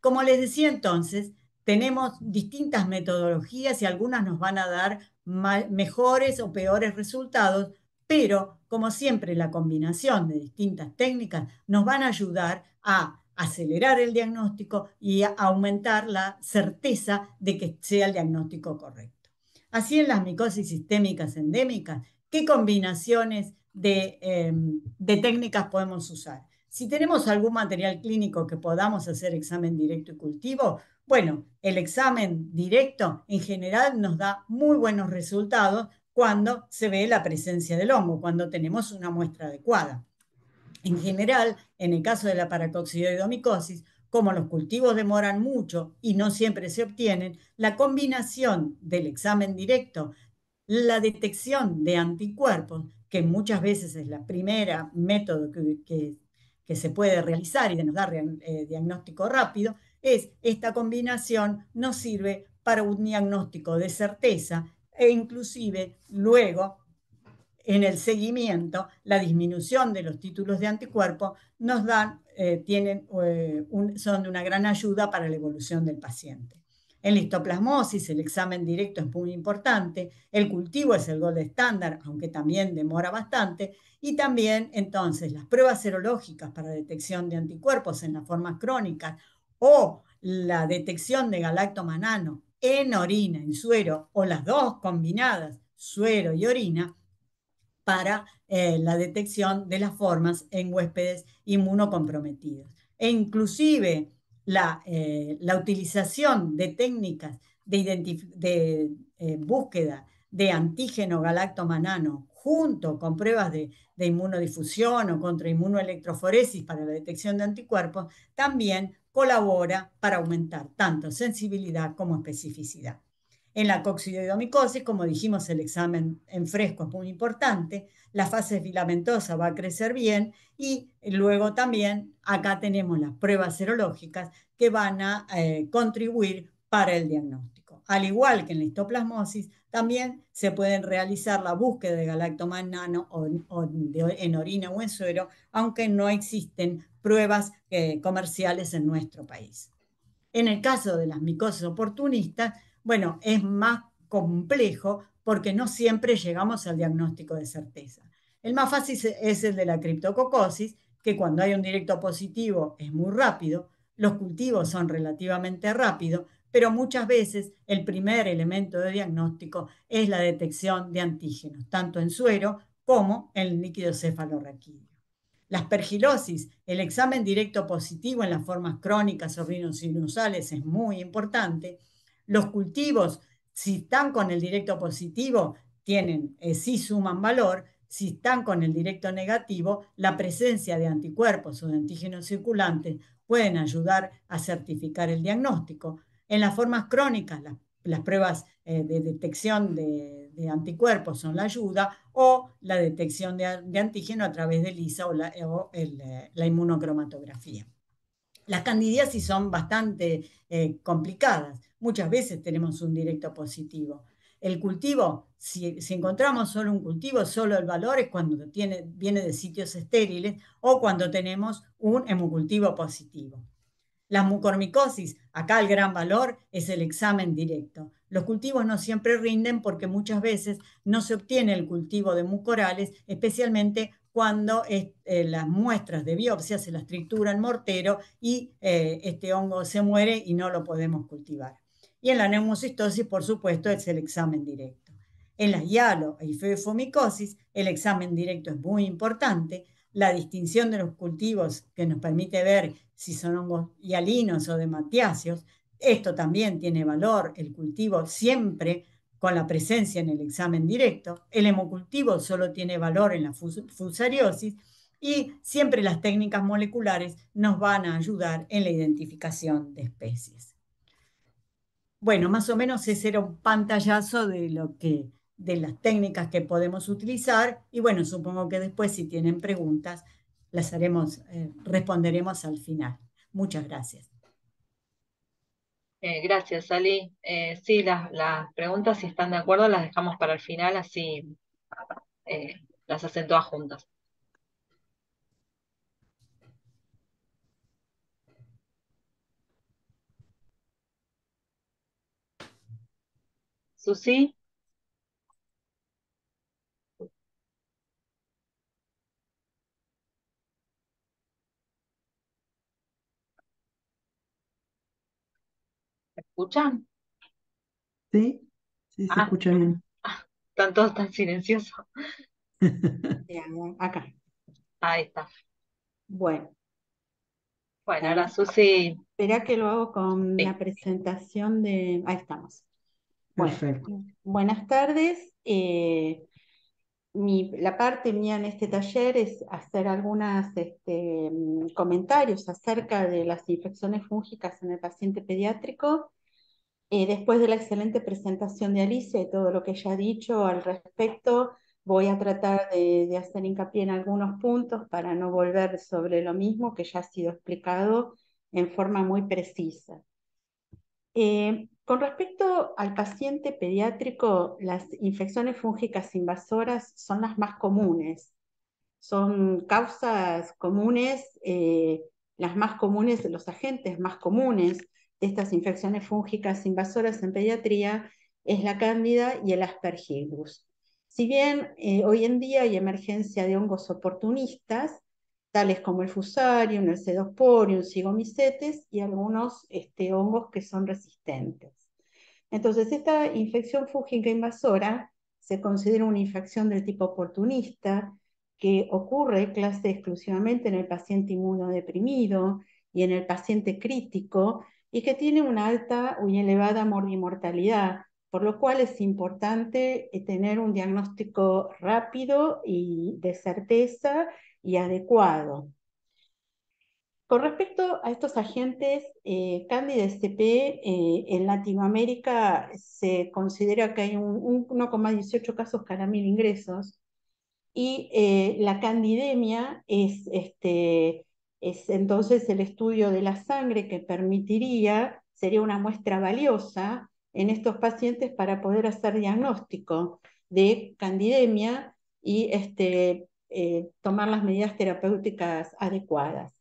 B: Como les decía entonces, tenemos distintas metodologías y algunas nos van a dar mejores o peores resultados pero como siempre la combinación de distintas técnicas nos van a ayudar a acelerar el diagnóstico y a aumentar la certeza de que sea el diagnóstico correcto. Así en las micosis sistémicas endémicas, ¿qué combinaciones de, eh, de técnicas podemos usar? Si tenemos algún material clínico que podamos hacer examen directo y cultivo, bueno, el examen directo en general nos da muy buenos resultados cuando se ve la presencia del hongo, cuando tenemos una muestra adecuada. En general, en el caso de la paracoxidoidomicosis, como los cultivos demoran mucho y no siempre se obtienen, la combinación del examen directo, la detección de anticuerpos, que muchas veces es la primera método que, se puede realizar y de nos dar eh, diagnóstico rápido, es esta combinación nos sirve para un diagnóstico de certeza e inclusive luego en el seguimiento, la disminución de los títulos de anticuerpos nos dan, eh, tienen, eh, son de una gran ayuda para la evolución del paciente. En listoplasmosis, el examen directo es muy importante, el cultivo es el gold estándar, aunque también demora bastante, y también entonces las pruebas serológicas para detección de anticuerpos en las formas crónicas o la detección de galactomanano en orina, en suero, o las dos combinadas, suero y orina, para eh, la detección de las formas en huéspedes inmunocomprometidos. E inclusive eh, la, utilización de técnicas de, de eh, búsqueda de antígeno galactomanano junto con pruebas de, de inmunodifusión o contra inmunoelectroforesis para la detección de anticuerpos, también colabora para aumentar tanto sensibilidad como especificidad. En la coccidioidomicosis, como dijimos, el examen en fresco es muy importante, la fase filamentosa va a crecer bien y luego también acá tenemos las pruebas serológicas que van a eh, contribuir para el diagnóstico. Al igual que en la histoplasmosis, también se pueden realizar la búsqueda de galactomas nano o en orina o en suero, aunque no existen pruebas eh, comerciales en nuestro país. En el caso de las micosis oportunistas, bueno, es más complejo porque no siempre llegamos al diagnóstico de certeza. El más fácil es el de la criptococosis, que cuando hay un directo positivo es muy rápido, los cultivos son relativamente rápidos, pero muchas veces el primer elemento de diagnóstico es la detección de antígenos, tanto en suero como en líquido cefalorraquídeo. La aspergilosis, el examen directo positivo en las formas crónicas o sinusales es muy importante. Los cultivos, si están con el directo positivo, tienen, eh, sí suman valor. Si están con el directo negativo, la presencia de anticuerpos o de antígenos circulantes pueden ayudar a certificar el diagnóstico. En las formas crónicas, las las pruebas eh, de detección de, anticuerpos son la ayuda, o la detección de, antígeno a través de ISA o la, eh, la inmunocromatografía. Las candidiasis son bastante eh, complicadas. Muchas veces tenemos un directo positivo. El cultivo, si, encontramos solo un cultivo, solo el valor es cuando viene de sitios estériles o cuando tenemos un hemocultivo positivo. La mucormicosis, acá el gran valor es el examen directo. Los cultivos no siempre rinden porque muchas veces no se obtiene el cultivo de mucorales, especialmente cuando eh, las muestras de biopsia se las tritura el mortero y eh, este hongo se muere y no lo podemos cultivar. Y en la neumocistosis, por supuesto, es el examen directo. En la hialo y e feofomicosis el examen directo es muy importante la distinción de los cultivos que nos permite ver si son hongos hialinos o de matiáceos, Esto también tiene valor, el cultivo siempre con la presencia en el examen directo. El hemocultivo solo tiene valor en la fusariosis y siempre las técnicas moleculares nos van a ayudar en la identificación de especies. Bueno, más o menos ese era un pantallazo de lo que de las técnicas que podemos utilizar y bueno, supongo que después si tienen preguntas las haremos, eh, responderemos al final. Muchas gracias.
A: Eh, gracias, Ali. Eh, sí, las, las, preguntas, si están de acuerdo, las dejamos para el final, así las hacen todas juntas. Susi.
C: escuchan? Sí, se escuchan ah, escucha bien.
A: Están todos tan silenciosos.
C: acá. Ahí está. Bueno. Bueno, ahora Susi. Espera que lo hago con la presentación de. Ahí estamos.
D: Perfecto.
C: Buenas tardes. Eh, la parte mía en este taller es hacer algunos este, mm, comentarios acerca de las infecciones fúngicas en el paciente pediátrico eh, después de la excelente presentación de Alicia y todo lo que ella ha dicho al respecto, voy a tratar de, hacer hincapié en algunos puntos para no volver sobre lo mismo que ya ha sido explicado en forma muy precisa. Eh, con respecto al paciente pediátrico, las infecciones fúngicas invasoras son las más comunes. Son causas comunes, eh, las más comunes, los agentes más comunes estas infecciones fúngicas invasoras en pediatría es la cándida y el aspergillus. Si bien eh, hoy en día hay emergencia de hongos oportunistas, tales como el fusarium, el cedosporium, cigomisetes y algunos este, hongos que son resistentes. Entonces, esta infección fúngica invasora se considera una infección del tipo oportunista que ocurre clase exclusivamente en el paciente inmunodeprimido y en el paciente crítico y que tiene una alta o elevada mortalidad, por lo cual es importante eh, tener un diagnóstico rápido y de certeza y adecuado. Con respecto a estos agentes, eh, Cándida STP eh, en Latinoamérica se considera que hay un, 1,18 casos cada mil ingresos y eh, la candidemia es este, entonces el estudio de la sangre que permitiría, sería una muestra valiosa en estos pacientes para poder hacer diagnóstico de candidemia y este, eh, tomar las medidas terapéuticas adecuadas.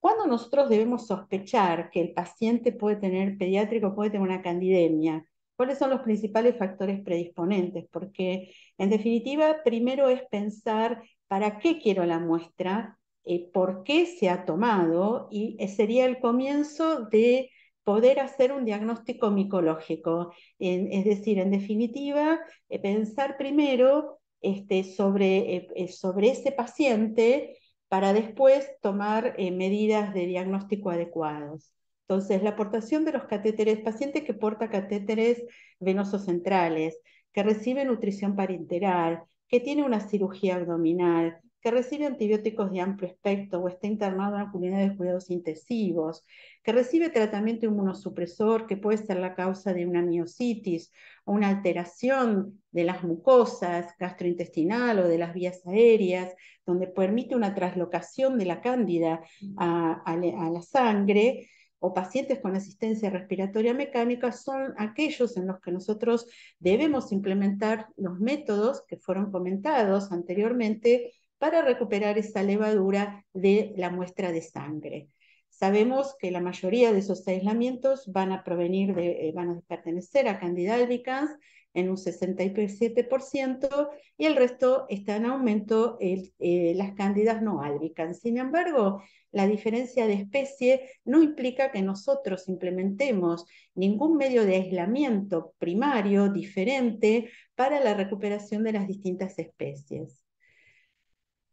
C: ¿Cuándo nosotros debemos sospechar que el paciente puede tener pediátrico, puede tener una candidemia? ¿Cuáles son los principales factores predisponentes? Porque en definitiva, primero es pensar para qué quiero la muestra eh, por qué se ha tomado y eh, sería el comienzo de poder hacer un diagnóstico micológico. es decir, en definitiva, eh, pensar primero este, sobre, sobre ese paciente para después tomar medidas de diagnóstico adecuados. Entonces, la aportación de los catéteres, paciente que porta catéteres venosos centrales, que recibe nutrición parenteral, que tiene una cirugía abdominal, que recibe antibióticos de amplio espectro o está internado en comunidad de cuidados intensivos, que recibe tratamiento inmunosupresor que puede ser la causa de una miositis o una alteración de las mucosas gastrointestinal o de las vías aéreas, donde permite una traslocación de la cándida a la sangre, o pacientes con asistencia respiratoria mecánica son aquellos en los que nosotros debemos implementar los métodos que fueron comentados anteriormente para recuperar esa levadura de la muestra de sangre. Sabemos que la mayoría de esos aislamientos van a provenir eh, pertenecer a Candida albicans en un 67% y el resto está en aumento eh, las cándidas no albicans. Sin embargo, la diferencia de especie no implica que nosotros implementemos ningún medio de aislamiento primario diferente para la recuperación de las distintas especies.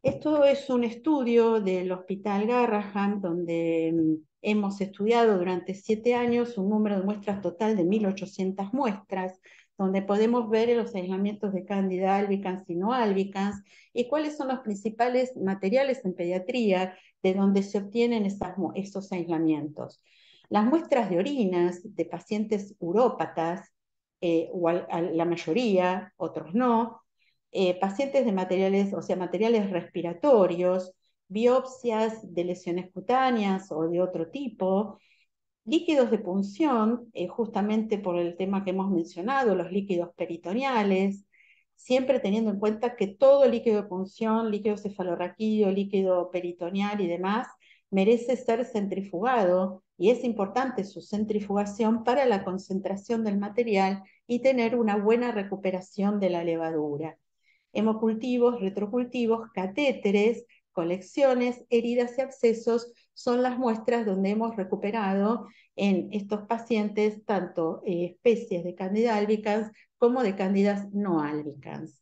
C: Esto es un estudio del Hospital Garrahan, donde mm, hemos estudiado durante siete años un número de muestras total de 1.800 muestras, donde podemos ver los aislamientos de Candida albicans y no albicans, y cuáles son los principales materiales en pediatría de donde se obtienen esos aislamientos. Las muestras de orinas de pacientes urópatas, eh, o la mayoría, otros no, eh, pacientes de materiales, o sea, materiales respiratorios, biopsias de lesiones cutáneas o de otro tipo, líquidos de punción, eh, justamente por el tema que hemos mencionado, los líquidos peritoneales, siempre teniendo en cuenta que todo líquido de punción, líquido cefalorraquídeo, líquido peritoneal y demás, merece ser centrifugado y es importante su centrifugación para la concentración del material y tener una buena recuperación de la levadura. Hemocultivos, retrocultivos, catéteres, colecciones, heridas y abscesos son las muestras donde hemos recuperado en estos pacientes tanto eh, especies de Candida albicans como de Candidas no albicans.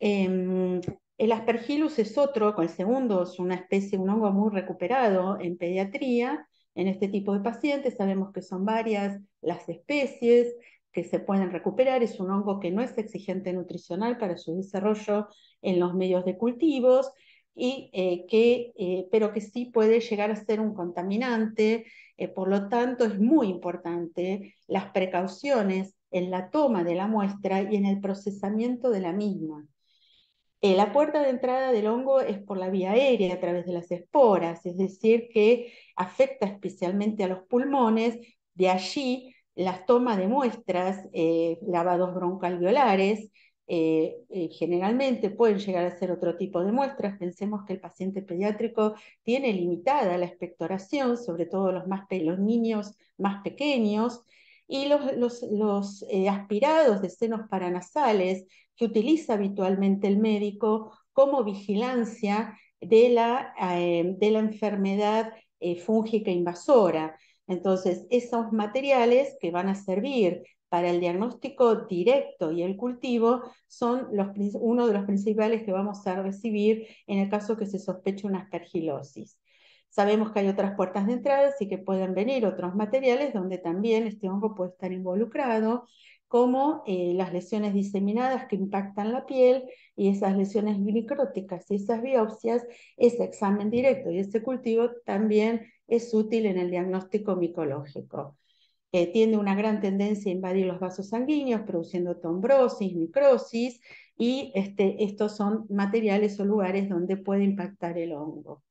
C: Em, el aspergillus es otro, con el segundo, es una especie, un hongo muy recuperado en pediatría. En este tipo de pacientes sabemos que son varias las especies, que se pueden recuperar. Es un hongo que no es exigente nutricional para su desarrollo en los medios de cultivos, y, eh, eh, pero que sí puede llegar a ser un contaminante. Eh, por lo tanto, es muy importante las precauciones en la toma de la muestra y en el procesamiento de la misma. la puerta de entrada del hongo es por la vía aérea, a través de las esporas, es decir, que afecta especialmente a los pulmones. De allí las tomas de muestras, eh, lavados broncoalveolares, eh, eh, generalmente pueden llegar a ser otro tipo de muestras. Pensemos que el paciente pediátrico tiene limitada la expectoración, sobre todo los, más niños más pequeños, y los, aspirados de senos paranasales que utiliza habitualmente el médico como vigilancia de la enfermedad fúngica invasora. Entonces, esos materiales que van a servir para el diagnóstico directo y el cultivo son uno de los principales que vamos a recibir en el caso que se sospeche una aspergilosis. Sabemos que hay otras puertas de entrada, así que pueden venir otros materiales donde también este hongo puede estar involucrado, como eh, las lesiones diseminadas que impactan la piel y esas lesiones micróticas y esas biopsias, ese examen directo y ese cultivo también es útil en el diagnóstico micológico. Eh, tiene una gran tendencia a invadir los vasos sanguíneos, produciendo tombrosis, microsis, y este, estos son materiales o lugares donde puede impactar el hongo.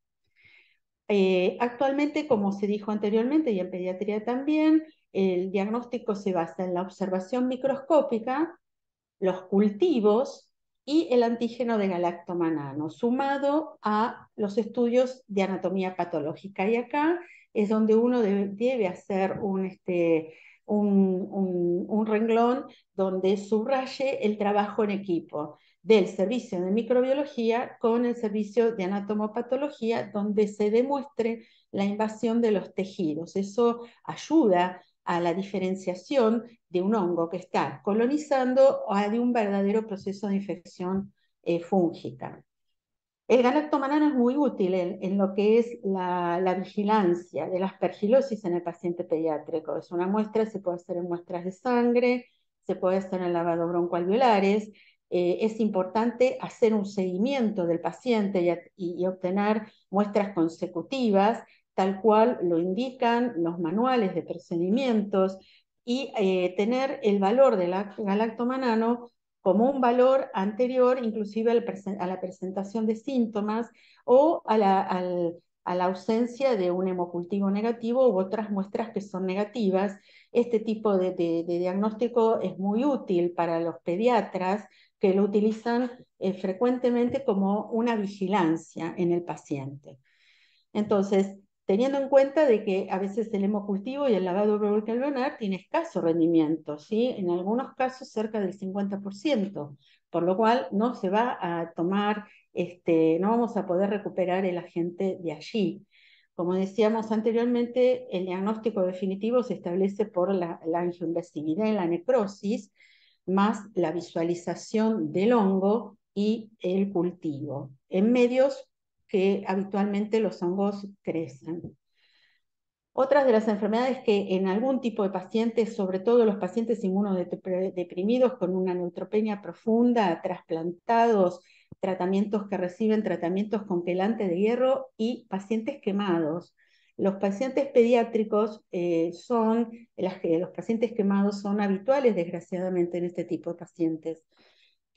C: Eh, actualmente, como se dijo anteriormente, y en pediatría también, el diagnóstico se basa en la observación microscópica, los cultivos, y el antígeno de galactomanano, sumado a los estudios de anatomía patológica. Y acá es donde uno debe, hacer este, un, un, renglón donde subraye el trabajo en equipo del servicio de microbiología con el servicio de anatomopatología, donde se demuestre la invasión de los tejidos. Eso ayuda a la diferenciación de un hongo que está colonizando o de un verdadero proceso de infección eh, fúngica. El galactomanano es muy útil en, lo que es la, vigilancia de la aspergilosis en el paciente pediátrico. Es una muestra, se puede hacer en muestras de sangre, se puede hacer en lavado broncoalveolares. Eh, es importante hacer un seguimiento del paciente y obtener muestras consecutivas tal cual lo indican los manuales de procedimientos, y eh, tener el valor del galactomanano como un valor anterior inclusive a la presentación de síntomas o a la, ausencia de un hemocultivo negativo u otras muestras que son negativas. Este tipo de, diagnóstico es muy útil para los pediatras que lo utilizan eh, frecuentemente como una vigilancia en el paciente. Entonces, teniendo en cuenta de que a veces el hemocultivo y el lavado el tiene escaso rendimiento, ¿sí? en algunos casos cerca del 50%, por lo cual no se va a tomar, este, no vamos a poder recuperar el agente de allí. Como decíamos anteriormente, el diagnóstico definitivo se establece por la, la y la necrosis, más la visualización del hongo y el cultivo en medios que habitualmente los hongos crecen. Otras de las enfermedades que en algún tipo de pacientes, sobre todo los pacientes inmunodeprimidos con una neutropenia profunda, trasplantados, tratamientos que reciben tratamientos con pelante de hierro y pacientes quemados. Los pacientes pediátricos eh, son, los pacientes quemados son habituales, desgraciadamente, en este tipo de pacientes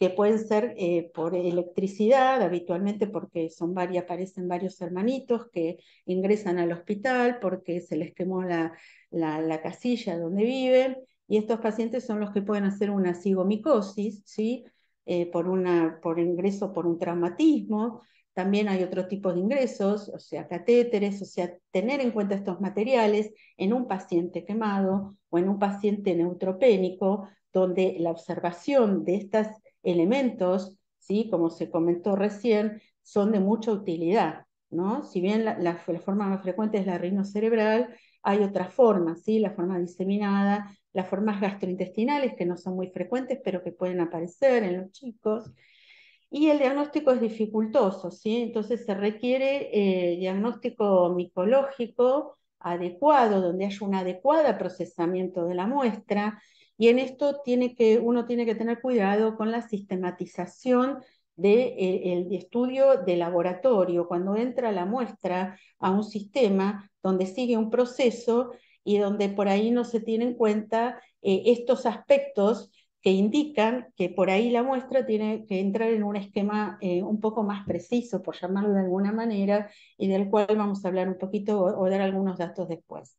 C: que pueden ser eh, por electricidad, habitualmente porque son varias, aparecen varios hermanitos que ingresan al hospital porque se les quemó la, la, casilla donde viven, y estos pacientes son los que pueden hacer una cigomicosis, ¿sí? Eh, por, una, por ingreso por un traumatismo, también hay otro tipo de ingresos, o sea, catéteres, o sea, tener en cuenta estos materiales en un paciente quemado o en un paciente neutropénico, donde la observación de estas elementos, ¿sí? como se comentó recién, son de mucha utilidad. ¿no? Si bien la, forma más frecuente es la reino cerebral, hay otras formas, ¿sí? la forma diseminada, las formas gastrointestinales que no son muy frecuentes, pero que pueden aparecer en los chicos. Y el diagnóstico es dificultoso, ¿sí? entonces se requiere eh, diagnóstico micológico adecuado, donde haya un adecuado procesamiento de la muestra, y en esto tiene que, uno tiene que tener cuidado con la sistematización del eh, estudio de laboratorio, cuando entra la muestra a un sistema donde sigue un proceso y donde por ahí no se tienen en cuenta eh, estos aspectos que indican que por ahí la muestra tiene que entrar en un esquema eh, un poco más preciso, por llamarlo de alguna manera, y del cual vamos a hablar un poquito o dar algunos datos después.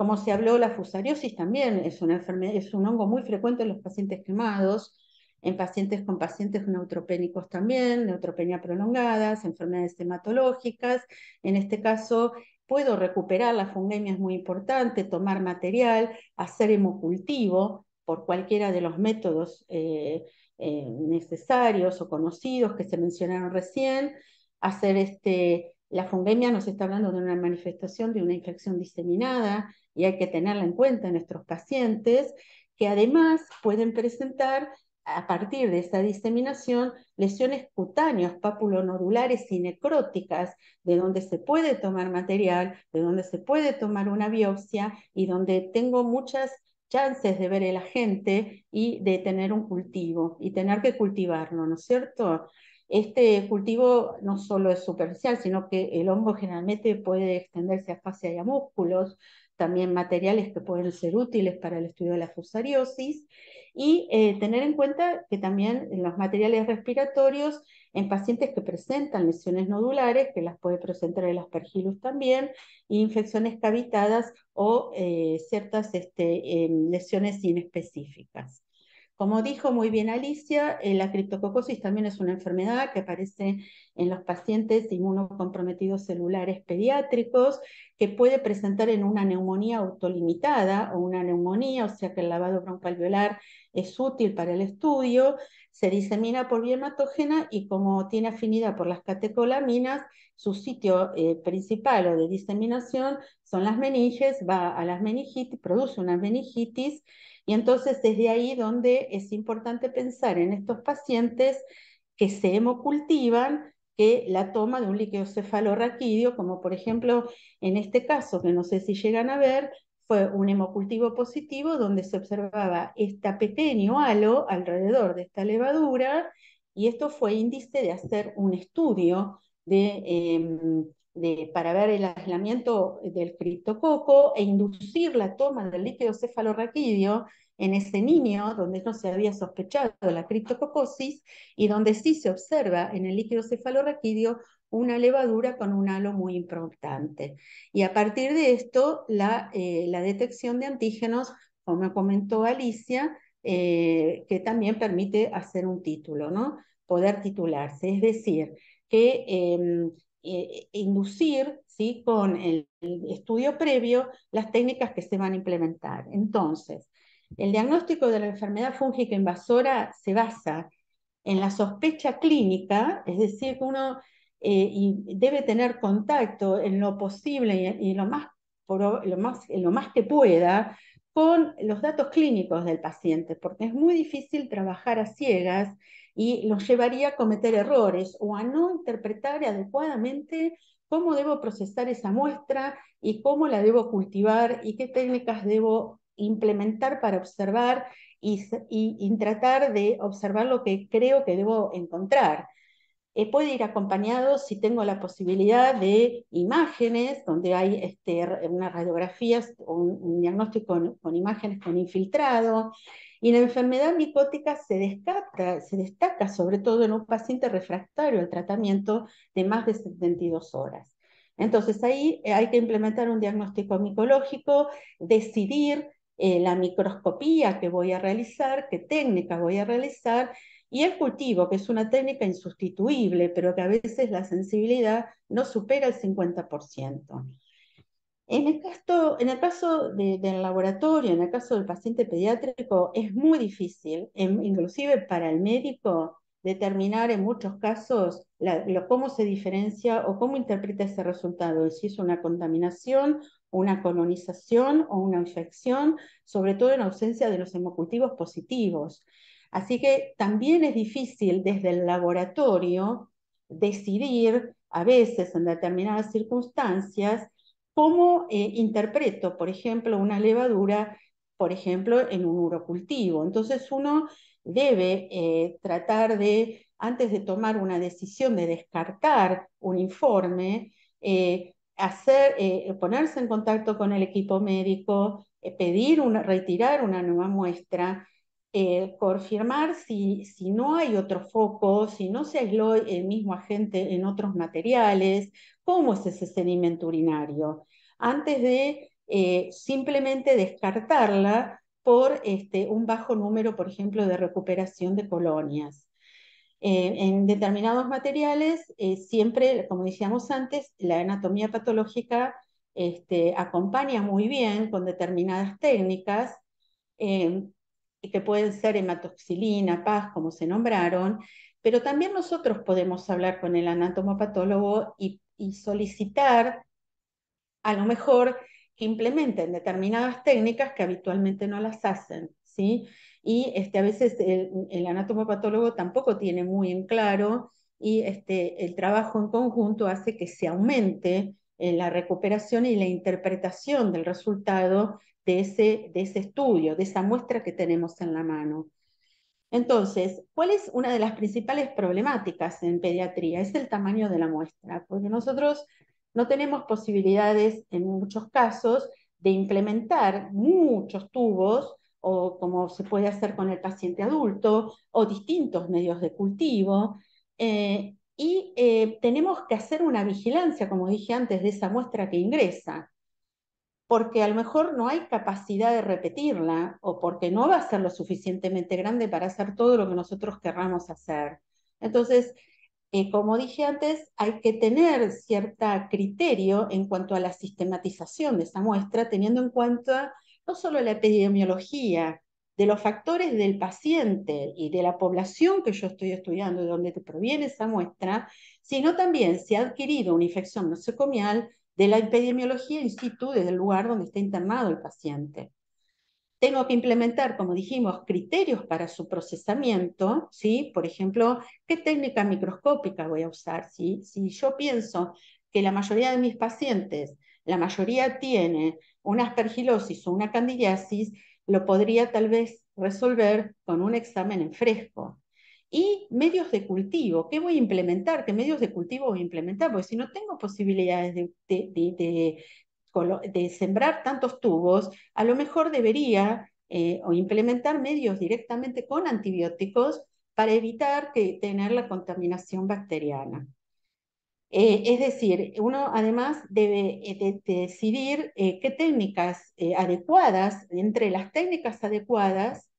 C: Como se habló, la fusariosis también es una enfermedad, es un hongo muy frecuente en los pacientes quemados, en pacientes con pacientes neutropénicos también, neutropenia prolongadas, enfermedades hematológicas. En este caso, puedo recuperar la fungemia, es muy importante, tomar material, hacer hemocultivo por cualquiera de los métodos eh, eh, necesarios o conocidos que se mencionaron recién, hacer este, la fungemia nos está hablando de una manifestación de una infección diseminada y hay que tenerla en cuenta en nuestros pacientes, que además pueden presentar a partir de esa diseminación lesiones cutáneas, papulonodulares y necróticas, de donde se puede tomar material, de donde se puede tomar una biopsia y donde tengo muchas chances de ver el agente y de tener un cultivo y tener que cultivarlo, ¿no es cierto? Este cultivo no solo es superficial, sino que el hongo generalmente puede extenderse a fascia y a músculos, también materiales que pueden ser útiles para el estudio de la fusariosis, y eh, tener en cuenta que también en los materiales respiratorios, en pacientes que presentan lesiones nodulares, que las puede presentar el aspergillus también, infecciones cavitadas o eh, ciertas este, em, lesiones inespecíficas. Como dijo muy bien Alicia, eh, la criptococosis también es una enfermedad que aparece en los pacientes inmunocomprometidos celulares pediátricos, que puede presentar en una neumonía autolimitada o una neumonía, o sea que el lavado broncoalveolar es útil para el estudio, se disemina por vía hematógena y como tiene afinidad por las catecolaminas, su sitio eh, principal o de diseminación son las meninges, va a las meningitis, produce una meningitis y entonces desde ahí donde es importante pensar en estos pacientes que se hemocultivan que la toma de un líquido cefalorraquídeo, como por ejemplo en este caso, que no sé si llegan a ver, fue un hemocultivo positivo donde se observaba este pequeño halo alrededor de esta levadura y esto fue índice de hacer un estudio em, para ver el aislamiento del criptococo e inducir la toma del líquido cefalorraquídeo en ese niño donde no se había sospechado la criptococosis y donde sí se observa en el líquido cefalorraquídeo una levadura con un halo muy importante. Y a partir de esto, la, eh, la detección de antígenos, como comentó Alicia, eh, que también permite hacer un título, ¿no? Poder titularse, es decir, que em, eh, inducir ¿sí? con el, estudio previo las técnicas que se van a implementar. Entonces, el diagnóstico de la enfermedad fúngica invasora se basa en la sospecha clínica, es decir, que uno eh, y debe tener contacto en lo posible y, lo, más, que pueda con los datos clínicos del paciente, porque es muy difícil trabajar a ciegas y los llevaría a cometer errores o a no interpretar adecuadamente cómo debo procesar esa muestra y cómo la debo cultivar y qué técnicas debo implementar para observar y tratar de observar lo que creo que debo encontrar. Eh, puede ir acompañado, si tengo la posibilidad, de imágenes, donde hay una este, unas radiografías o un, diagnóstico con, imágenes con infiltrado. Y la enfermedad micótica se, se destaca sobre todo en un paciente refractario al tratamiento de más de 72 horas. Entonces ahí eh, hay que implementar un diagnóstico micológico, decidir eh, la microscopía que voy a realizar, qué técnica voy a realizar y el cultivo, que es una técnica insustituible, pero que a veces la sensibilidad no supera el 50%. En el, caso, en el caso del laboratorio, en el caso del paciente pediátrico, es muy difícil, em, inclusive para el médico, determinar en muchos casos cómo se diferencia o cómo interpreta ese resultado, si es una contaminación, una colonización o una infección, sobre todo en ausencia de los hemocultivos positivos. Así que también es difícil desde el laboratorio decidir a veces en determinadas circunstancias cómo eh, interpreto, por ejemplo, una levadura, por ejemplo, en un urocultivo. Entonces uno debe eh, tratar de, antes de tomar una decisión de descartar un informe, eh, hacer, ponerse en contacto con el equipo médico, pedir una, retirar una nueva muestra confirmar eh, si, si, no hay otro foco, si no se aisló el mismo agente en otros materiales, cómo es ese sedimento urinario, antes de eh, simplemente descartarla por este, un bajo número, por ejemplo, de recuperación de colonias. Eh, en determinados materiales, siempre, como decíamos antes, la anatomía patológica este, acompaña muy bien con determinadas técnicas, que pueden ser hematoxilina, PAS, como se nombraron, pero también nosotros podemos hablar con el anatomopatólogo y, y solicitar a lo mejor que implementen determinadas técnicas que habitualmente no las hacen, ¿sí? Y este, a veces el, anatomopatólogo tampoco tiene muy en claro y este, el trabajo en conjunto hace que se aumente en la recuperación y la interpretación del resultado de ese, de ese estudio, de esa muestra que tenemos en la mano. Entonces, ¿cuál es una de las principales problemáticas en pediatría? Es el tamaño de la muestra, porque nosotros no tenemos posibilidades en muchos casos de implementar muchos tubos o como se puede hacer con el paciente adulto o distintos medios de cultivo. Eh, y eh, tenemos que hacer una vigilancia, como dije antes, de esa muestra que ingresa porque a lo mejor no hay capacidad de repetirla o porque no va a ser lo suficientemente grande para hacer todo lo que nosotros querramos hacer. Entonces, eh, como dije antes, hay que tener cierto criterio en cuanto a la sistematización de esa muestra, teniendo en cuenta no solo la epidemiología, de los factores del paciente y de la población que yo estoy estudiando, de donde proviene esa muestra, sino también si ha adquirido una infección nosocomial, de la epidemiología in situ, desde el lugar donde está internado el paciente. Tengo que implementar, como dijimos, criterios para su procesamiento, ¿sí? Por ejemplo, ¿qué técnica microscópica voy a usar? Si yo pienso que la mayoría de mis pacientes, la mayoría tiene una aspergilosis o una candidiasis, lo podría tal vez resolver con un examen en fresco, y medios de cultivo. ¿Qué voy a implementar? ¿Qué medios de cultivo voy a implementar? Porque si no tengo posibilidades de, de, sembrar tantos tubos, a lo mejor debería eh, o implementar medios directamente con antibióticos para evitar que, tener la contaminación bacteriana. Eh, es decir, uno además debe eh, decidir qué técnicas adecuadas, entre las técnicas adecuadas,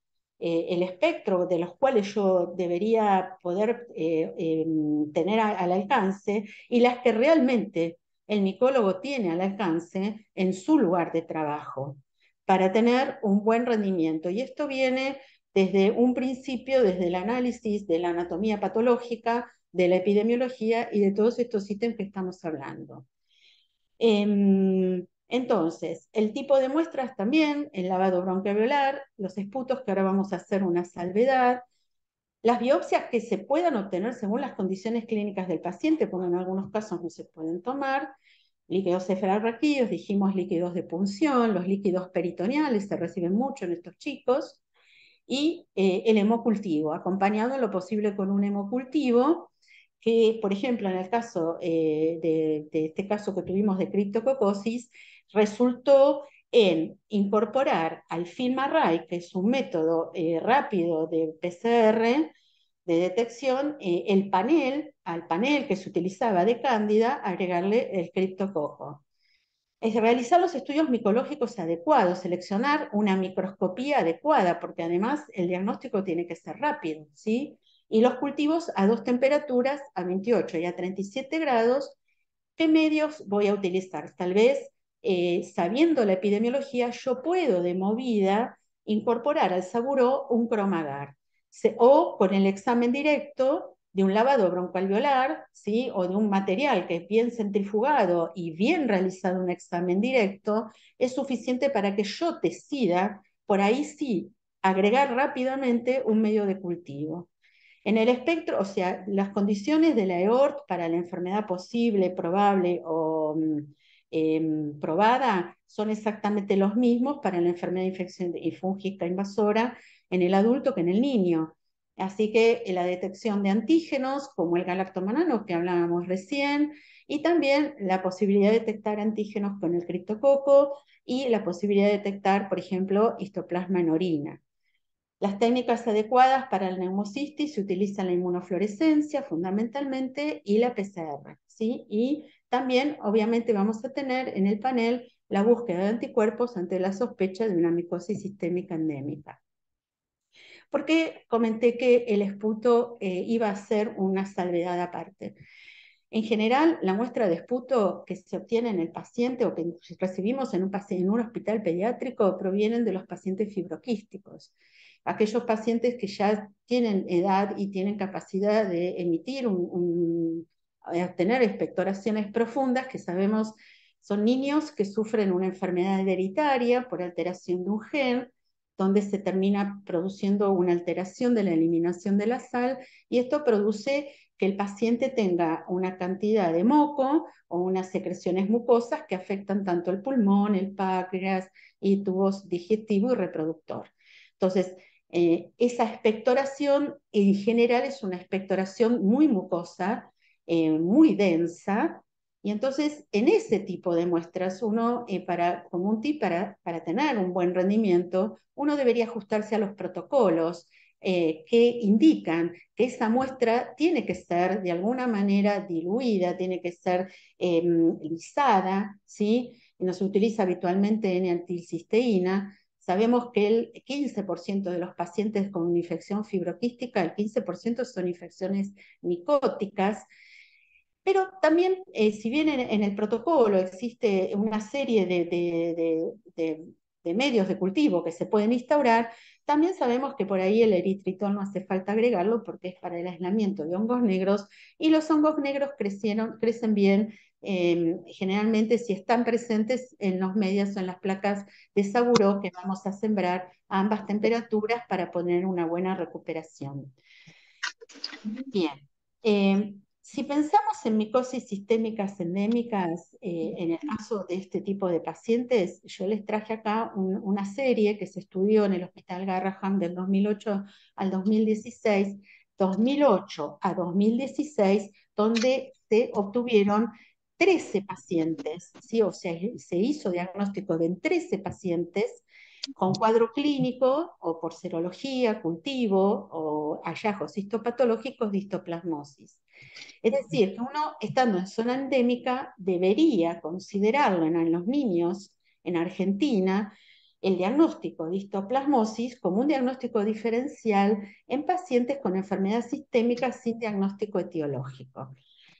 C: eh, el espectro de los cuales yo debería poder eh, em, tener al alcance y las que realmente el micólogo tiene al alcance en su lugar de trabajo para tener un buen rendimiento. Y esto viene desde un principio, desde el análisis de la anatomía patológica, de la epidemiología y de todos estos ítems que estamos hablando. Em, entonces, el tipo de muestras también, el lavado bronquiolar, los esputos, que ahora vamos a hacer una salvedad, las biopsias que se puedan obtener según las condiciones clínicas del paciente, porque en algunos casos no se pueden tomar, líquidos cefalorraquídeos, dijimos líquidos de punción, los líquidos peritoneales se reciben mucho en estos chicos, y eh, el hemocultivo, acompañado lo posible con un hemocultivo, que por ejemplo en el caso eh, de, este caso que tuvimos de criptococosis, resultó en incorporar al FILMARRAY, que es un método eh, rápido de PCR, de detección, eh, el panel, al panel que se utilizaba de Cándida, agregarle el criptococo. Es realizar los estudios micológicos adecuados, seleccionar una microscopía adecuada, porque además el diagnóstico tiene que ser rápido, ¿sí? Y los cultivos a dos temperaturas, a 28 y a 37 grados, ¿qué medios voy a utilizar? Tal vez eh, sabiendo la epidemiología, yo puedo de movida incorporar al saburo un cromagar o con el examen directo de un lavado broncoalveolar ¿sí? o de un material que es bien centrifugado y bien realizado un examen directo, es suficiente para que yo decida, por ahí sí, agregar rápidamente un medio de cultivo. En el espectro, o sea, las condiciones de la EORT para la enfermedad posible, probable o, mm, Em, probada son exactamente los mismos para la enfermedad infección y fúngica invasora en el adulto que en el niño. Así que eh, la detección de antígenos, como el galactomanano que hablábamos recién, y también la posibilidad de detectar antígenos con el criptococo y la posibilidad de detectar, por ejemplo, histoplasma en orina. Las técnicas adecuadas para el neumocistis se utilizan la inmunofluorescencia fundamentalmente y la PCR. ¿sí? Y también, obviamente, vamos a tener en el panel la búsqueda de anticuerpos ante la sospecha de una micosis sistémica endémica. ¿Por qué comenté que el esputo eh, iba a ser una salvedad aparte? En general, la muestra de esputo que se obtiene en el paciente o que recibimos en un, hospital pediátrico provienen de los pacientes fibroquísticos, aquellos pacientes que ya tienen edad y tienen capacidad de emitir un, a eh, tener expectoraciones profundas que sabemos son niños que sufren una enfermedad hereditaria por alteración de un gen, donde se termina produciendo una alteración de la eliminación de la sal y esto produce que el paciente tenga una cantidad de moco o unas secreciones mucosas que afectan tanto el pulmón, el páncreas y tubos digestivo y reproductor. Entonces, eh, esa expectoración en general es una expectoración muy mucosa eh, muy densa. Y entonces en ese tipo de muestras, uno, eh, para, como un tip para, para tener un buen rendimiento, uno debería ajustarse a los protocolos eh, que indican que esa muestra tiene que ser de alguna manera diluida, tiene que ser lisada, ¿sí? Y no se utiliza habitualmente en antilcisteína Sabemos que el 15% de los pacientes con infección fibroquística, el 15% son infecciones micóticas, pero también, eh, si bien en, el protocolo existe una serie de, medios de cultivo que se pueden instaurar, también sabemos que por ahí el eritritol no hace falta agregarlo porque es para el aislamiento de hongos negros y los hongos negros crecieron, crecen bien em, generalmente si están presentes en los medios o en las placas de Saburo que vamos a sembrar a ambas temperaturas para poner una buena recuperación.
D: Bien,
C: em, si pensamos en micosis sistémicas endémicas, eh, en el caso de este tipo de pacientes, yo les traje acá una serie que se estudió en el Hospital Garraham del 2008 al 2016, 2008 a 2016, donde se obtuvieron 13 pacientes, o sea, se hizo diagnóstico de 13 pacientes con cuadro clínico o por serología, cultivo o hallazgos histopatológicos de histoplasmosis. Es decir, que uno estando en zona endémica debería considerarlo en los niños en Argentina el diagnóstico de histoplasmosis como un diagnóstico diferencial en pacientes con enfermedad sistémica sin diagnóstico etiológico.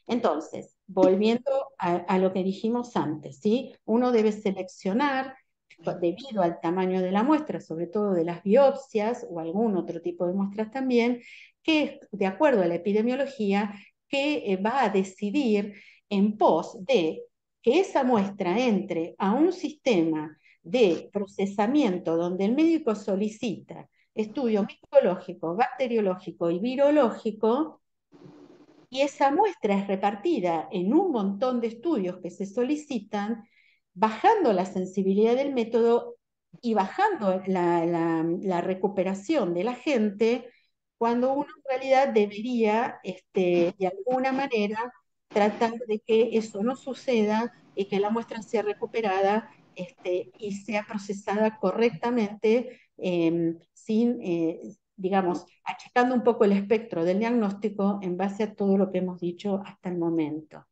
C: Entonces, volviendo a, a, lo que dijimos antes, ¿sí? uno debe seleccionar debido al tamaño de la muestra, sobre todo de las biopsias o algún otro tipo de muestras también, que es de acuerdo a la epidemiología, que eh, va a decidir en pos de que esa muestra entre a un sistema de procesamiento donde el médico solicita estudio micológico, bacteriológico y virológico, y esa muestra es repartida en un montón de estudios que se solicitan, bajando la sensibilidad del método y bajando la, recuperación de la gente, cuando uno en realidad debería, este, de alguna manera, tratar de que eso no suceda y que la muestra sea recuperada este, y sea procesada correctamente, em, sin, eh, digamos, achicando un poco el espectro del diagnóstico en base a todo lo que hemos dicho hasta el momento.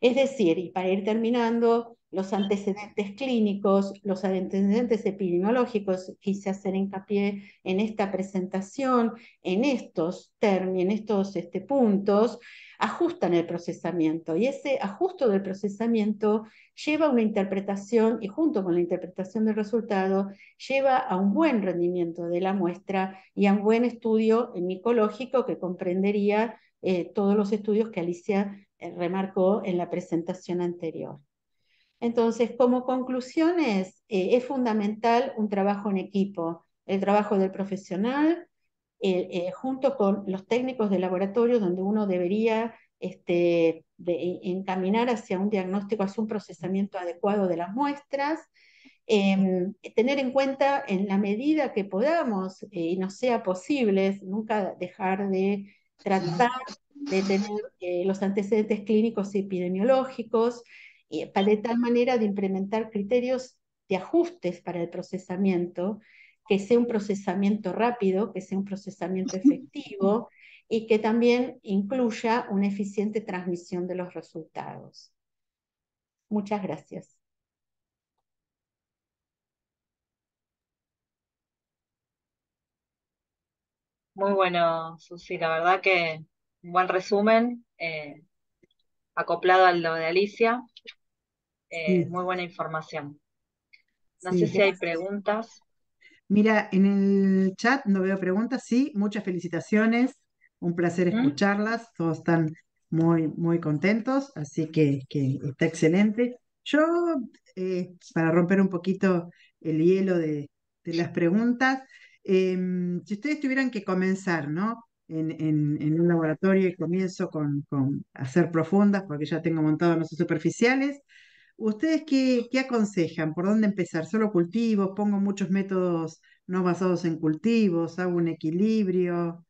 C: Es decir, y para ir terminando, los antecedentes clínicos, los antecedentes epidemiológicos, quise hacer hincapié en esta presentación, en estos términos, en estos este, puntos, ajustan el procesamiento y ese ajuste del procesamiento lleva a una interpretación y junto con la interpretación del resultado lleva a un buen rendimiento de la muestra y a un buen estudio micológico que comprendería eh, todos los estudios que Alicia eh, remarcó en la presentación anterior. Entonces, como conclusiones, eh, es fundamental un trabajo en equipo, el trabajo del profesional, eh, junto con los técnicos de laboratorio, donde uno debería este, encaminar hacia un diagnóstico, hacia un procesamiento adecuado de las muestras, em, tener en cuenta en la medida que podamos eh, y nos sea posible, nunca dejar de tratar de tener los antecedentes clínicos y epidemiológicos, eh, para de tal manera de implementar criterios de ajustes para el procesamiento, que sea un procesamiento rápido, que sea un procesamiento efectivo y que también incluya una eficiente transmisión de los resultados. Muchas gracias.
A: Muy bueno, Susi, la verdad que un buen resumen, eh, acoplado a lo de Alicia. Eh, muy buena información. No sé si hay preguntas.
D: Mira, en el chat no veo preguntas, sí, muchas felicitaciones, un placer ¿Mm? escucharlas, todos están muy, muy contentos, así que, que está excelente. Yo, eh, para romper un poquito el hielo de, de las preguntas, em, si ustedes tuvieran que comenzar, ¿no? En, un laboratorio y comienzo con, con hacer profundas, porque ya tengo montado no superficiales, ¿Ustedes qué, aconsejan? ¿Por dónde empezar? ¿Solo cultivos? ¿Pongo muchos métodos no basados en cultivos? ¿Hago un equilibrio?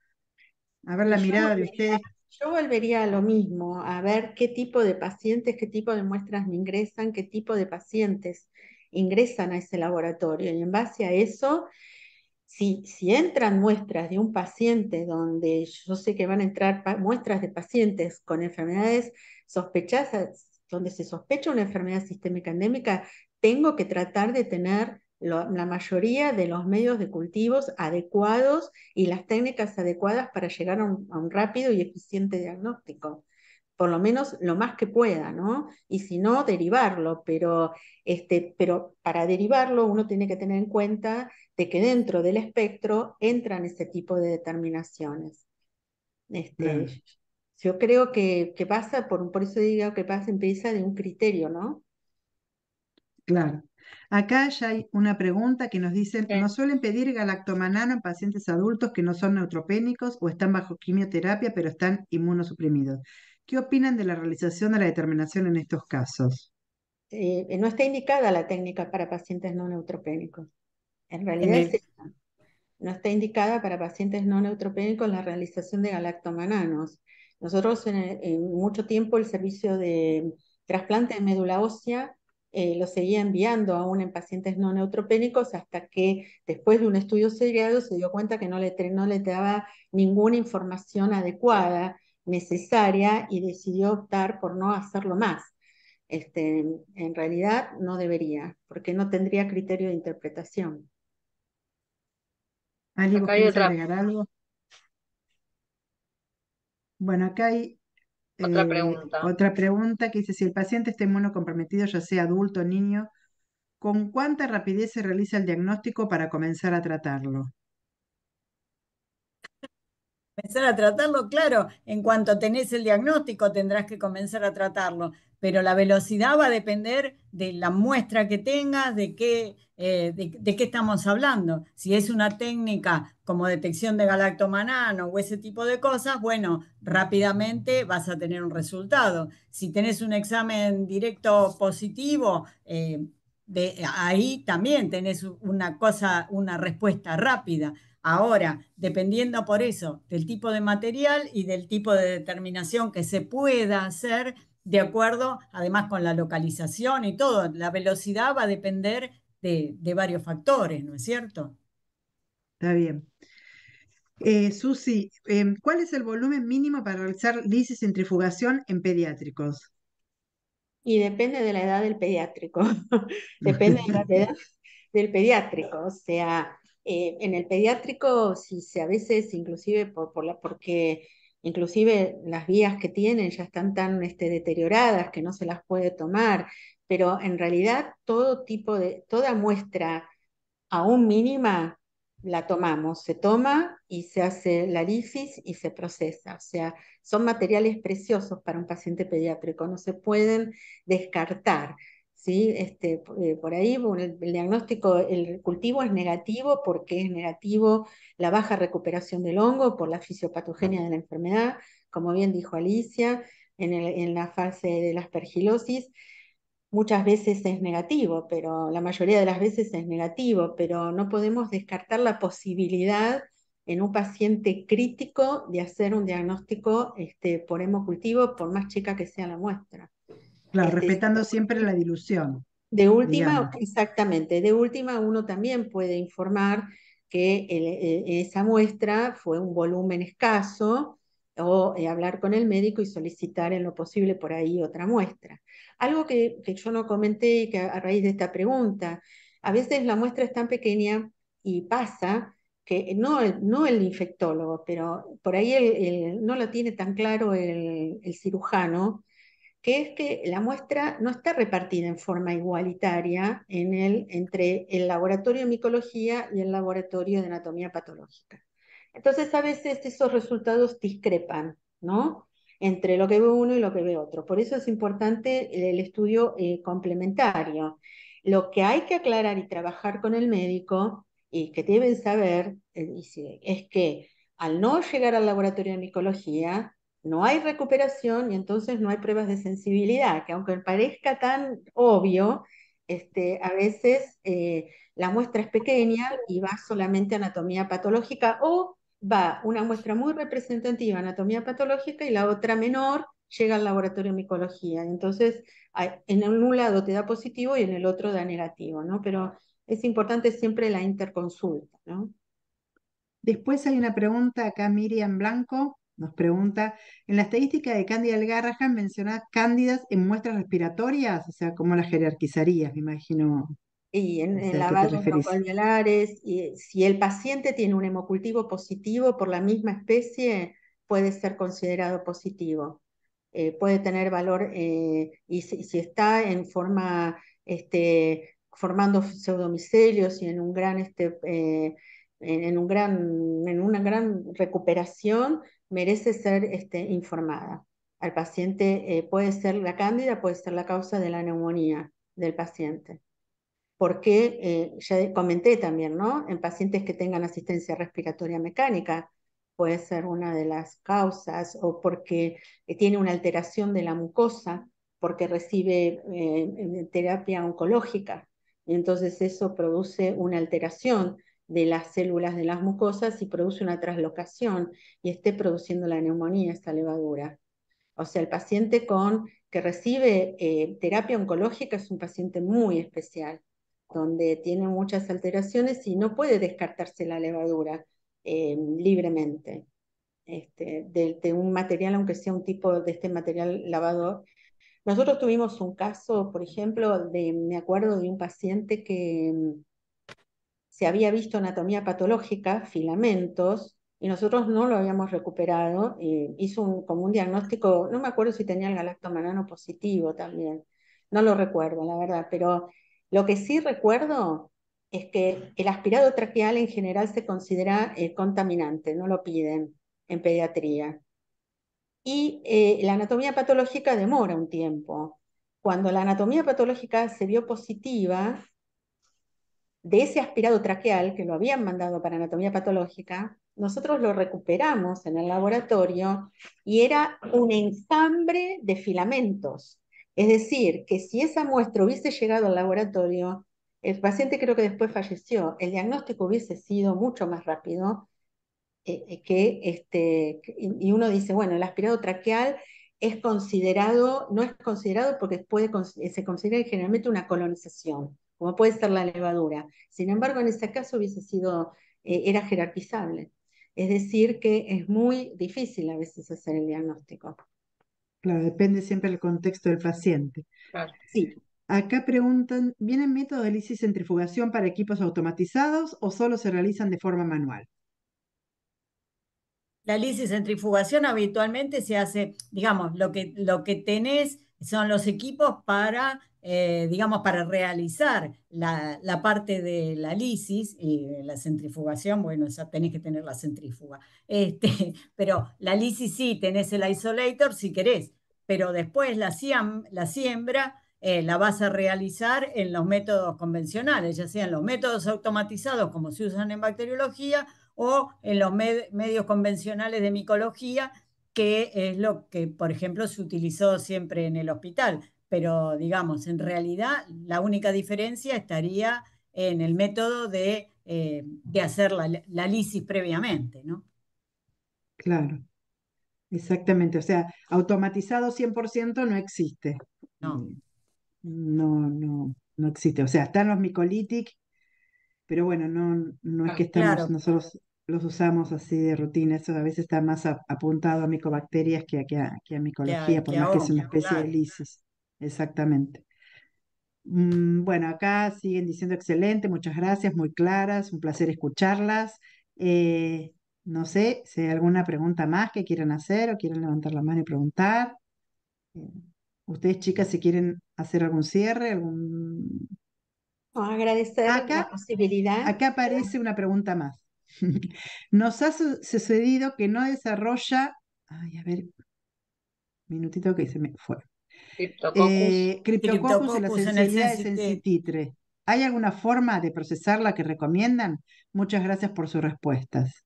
D: A ver la mirada de ustedes. Yo volvería a lo mismo, a ver qué
C: tipo de pacientes, qué tipo de muestras me ingresan, qué tipo de pacientes ingresan a ese laboratorio. Y en base a eso, si, si entran muestras de un paciente donde yo sé que van a entrar muestras de pacientes con enfermedades sospechosas, donde se sospecha una enfermedad sistémica endémica, tengo que tratar de tener la mayoría de los medios de cultivos adecuados y las técnicas adecuadas para llegar a un, rápido y eficiente diagnóstico por lo menos lo más que pueda, ¿no? Y si no, derivarlo, pero, este, pero para derivarlo uno tiene que tener en cuenta de que dentro del espectro entran ese tipo de determinaciones. Este, yo creo que, pasa, por, por eso digo que pasa, empieza de un criterio, ¿no?
D: Claro. Acá ya hay una pregunta que nos dicen, ¿no ¿nos suelen pedir galactomanano en pacientes adultos que no son neutropénicos o están bajo quimioterapia pero están inmunosuprimidos? ¿Qué opinan de la realización de la determinación en estos casos?
C: Eh, no está indicada la técnica para pacientes no neutropénicos. En realidad sí, no está indicada para pacientes no neutropénicos la realización de galactomananos. Nosotros en, mucho tiempo el servicio de trasplante de médula ósea eh, lo seguía enviando aún en pacientes no neutropénicos hasta que después de un estudio seriado se dio cuenta que no le, no le daba ninguna información adecuada, necesaria, y decidió optar por no hacerlo más. Este, en realidad no debería, porque no tendría criterio de interpretación.
D: ¿Alguien quiere agregar algo? Bueno, acá hay otra eh, pregunta. pregunta que dice, si el paciente está inmunocomprometido, ya sea adulto o niño, ¿con cuánta rapidez se realiza el diagnóstico para comenzar a tratarlo?
B: Comenzar a tratarlo, claro, en cuanto tenés el diagnóstico tendrás que comenzar a tratarlo pero la velocidad va a depender de la muestra que tengas, de qué, eh, de, qué estamos hablando. Si es una técnica como detección de galactomanano o ese tipo de cosas, bueno, rápidamente vas a tener un resultado. Si tenés un examen directo positivo, eh, de, ahí también tenés una cosa, una respuesta rápida. Ahora, dependiendo por eso del tipo de material y del tipo de determinación que se pueda hacer, de acuerdo además con la localización y todo. La velocidad va a depender de, varios factores, ¿no es cierto?
D: Está bien. Eh, Susi, em, ¿cuál es el volumen mínimo para realizar lisis centrifugación en pediátricos?
C: Y depende de la edad del pediátrico.
D: depende de la edad
C: del pediátrico. O sea, eh, en el pediátrico, si, se a veces, inclusive por, por la, porque inclusive las vías que tienen ya están tan este, deterioradas que no se las puede tomar, pero en realidad todo tipo de, toda muestra, aún mínima, la tomamos, se toma y se hace la lisis y se procesa. O sea, son materiales preciosos para un paciente pediátrico, no se pueden descartar. Este, eh, por ahí el, diagnóstico, el cultivo es negativo porque es negativo la baja recuperación del hongo por la fisiopatogenia de la enfermedad, como bien dijo Alicia, en, la fase de la aspergilosis. Muchas veces es negativo, pero la mayoría de las veces es negativo, pero no podemos descartar la posibilidad en un paciente crítico de hacer un diagnóstico este, por hemocultivo, por más chica que sea la muestra.
D: Claro, este, respetando siempre la dilución. De última,
C: exactamente, de última uno también puede informar que esa muestra fue un volumen escaso o eh, hablar con el médico y solicitar en lo posible por ahí otra muestra. Algo que, que yo no comenté que a, raíz de esta pregunta, a veces la muestra es tan pequeña y pasa que no, no el infectólogo, pero por ahí no lo tiene tan claro el cirujano, que es que la muestra no está repartida en forma igualitaria entre el laboratorio de micología y el laboratorio de anatomía patológica. Entonces, a veces esos resultados discrepan, ¿no? Entre lo que ve uno y lo que ve otro. Por eso es importante el estudio eh, complementario. Lo que hay que aclarar y trabajar con el médico y que deben saber eh, es que al no llegar al laboratorio de micología, no hay recuperación y entonces no hay pruebas de sensibilidad, que aunque parezca tan obvio, este, a veces eh, la muestra es pequeña y va solamente a anatomía patológica o va una muestra muy representativa, a anatomía patológica, y la otra menor llega al laboratorio de micología. Entonces, en un lado te da positivo y en el otro da negativo, ¿no? Pero
D: es importante siempre la interconsulta, Después hay una pregunta acá, Miriam Blanco, nos pregunta, en la estadística de Cándida Algarraja menciona cándidas en muestras respiratorias, o sea, ¿cómo las jerarquizarías? Me imagino. Y en, en
C: lavados colonialares, y si el paciente tiene un hemocultivo positivo por la misma especie, puede ser considerado positivo. Eh, puede tener valor eh, y si, está en forma, este, formando pseudomicelios y en un gran, este, eh, en, un gran, en una gran recuperación, merece ser este, informada. Al paciente eh, puede ser la cándida, puede ser la causa de la neumonía del paciente. Porque, eh, ya comenté también, ¿no? En pacientes que tengan asistencia respiratoria mecánica puede ser una de las causas, o porque eh, tiene una alteración de la mucosa, porque recibe terapia oncológica, y entonces eso produce una alteración de las células de las mucosas y produce una traslocación y esté produciendo la neumonía esta levadura. O sea, el paciente con, que recibe eh, terapia oncológica es un paciente muy especial, donde tiene muchas alteraciones y no puede descartarse la levadura eh, libremente. Este, de, de, un material, aunque sea un tipo de este material lavador. Nosotros tuvimos un caso, por ejemplo, de, me acuerdo de un paciente que se había visto anatomía patológica, filamentos, y nosotros no lo habíamos recuperado. hizo un, como un diagnóstico, no me acuerdo si tenía el galactomanano positivo también, no lo recuerdo, la verdad, pero lo que sí recuerdo es que el aspirado traqueal en general se considera eh, contaminante, no lo piden en pediatría. Y eh, la anatomía patológica demora un tiempo. Cuando la anatomía patológica se vio positiva, de ese aspirado traqueal que lo habían mandado para anatomía patológica, nosotros lo recuperamos en el laboratorio y era un ensamble de filamentos. Es decir, que si esa muestra hubiese llegado al laboratorio, el paciente creo que después falleció, el diagnóstico hubiese sido mucho más rápido eh, eh, que este, y uno dice, bueno, el aspirado traqueal es considerado, no es considerado porque puede, eh, se considera generalmente una colonización, como puede ser la levadura. Sin embargo, en este caso hubiese sido, eh, era jerarquizable. Es decir, que es muy difícil a veces hacer el diagnóstico.
D: Claro, depende siempre del contexto del paciente. Sí. Acá preguntan, ¿vienen métodos de lisis centrifugación para equipos automatizados o solo se realizan de forma manual?
B: La lisis centrifugación habitualmente se hace, digamos, lo que, lo que tenés son los equipos para, eh, digamos, para realizar la, parte de la lisis y la centrifugación, bueno, ya tenés que tener la centrífuga, este, pero la lisis sí, tenés el isolator si querés, pero después la, la siembra eh, la vas a realizar en los métodos convencionales, ya sean los métodos automatizados como se usan en bacteriología o en los medios convencionales de micología que es lo que, por ejemplo, se utilizó siempre en el hospital. Pero, digamos, en realidad la única diferencia estaría en el método de, eh, hacer la, la, lisis previamente, ¿no?
D: Claro, exactamente. O sea, automatizado 100% no existe. No. No, no, no existe. O sea, están los micolitic, pero bueno, no, no es ah, que estemos nosotros los usamos así de rutina, eso a veces está más apuntado a micobacterias que a, que a, micología, por más que es una especie de lisis. Exactamente. Mm, bueno, acá siguen diciendo excelente, muchas gracias, muy claras, un placer escucharlas. Eh, no sé si hay alguna pregunta más que quieran hacer o quieren levantar la mano y preguntar. Eh, Ustedes, chicas, si quieren hacer algún cierre, algún... agradecer la posibilidad. Acá aparece una pregunta más. Nos ha sucedido que no desarrolla. Ay, a ver. Minutito que se me fue. Criptococcus. Eh, la sensibilidad ¿Hay alguna forma de procesarla que recomiendan? Muchas gracias por sus respuestas.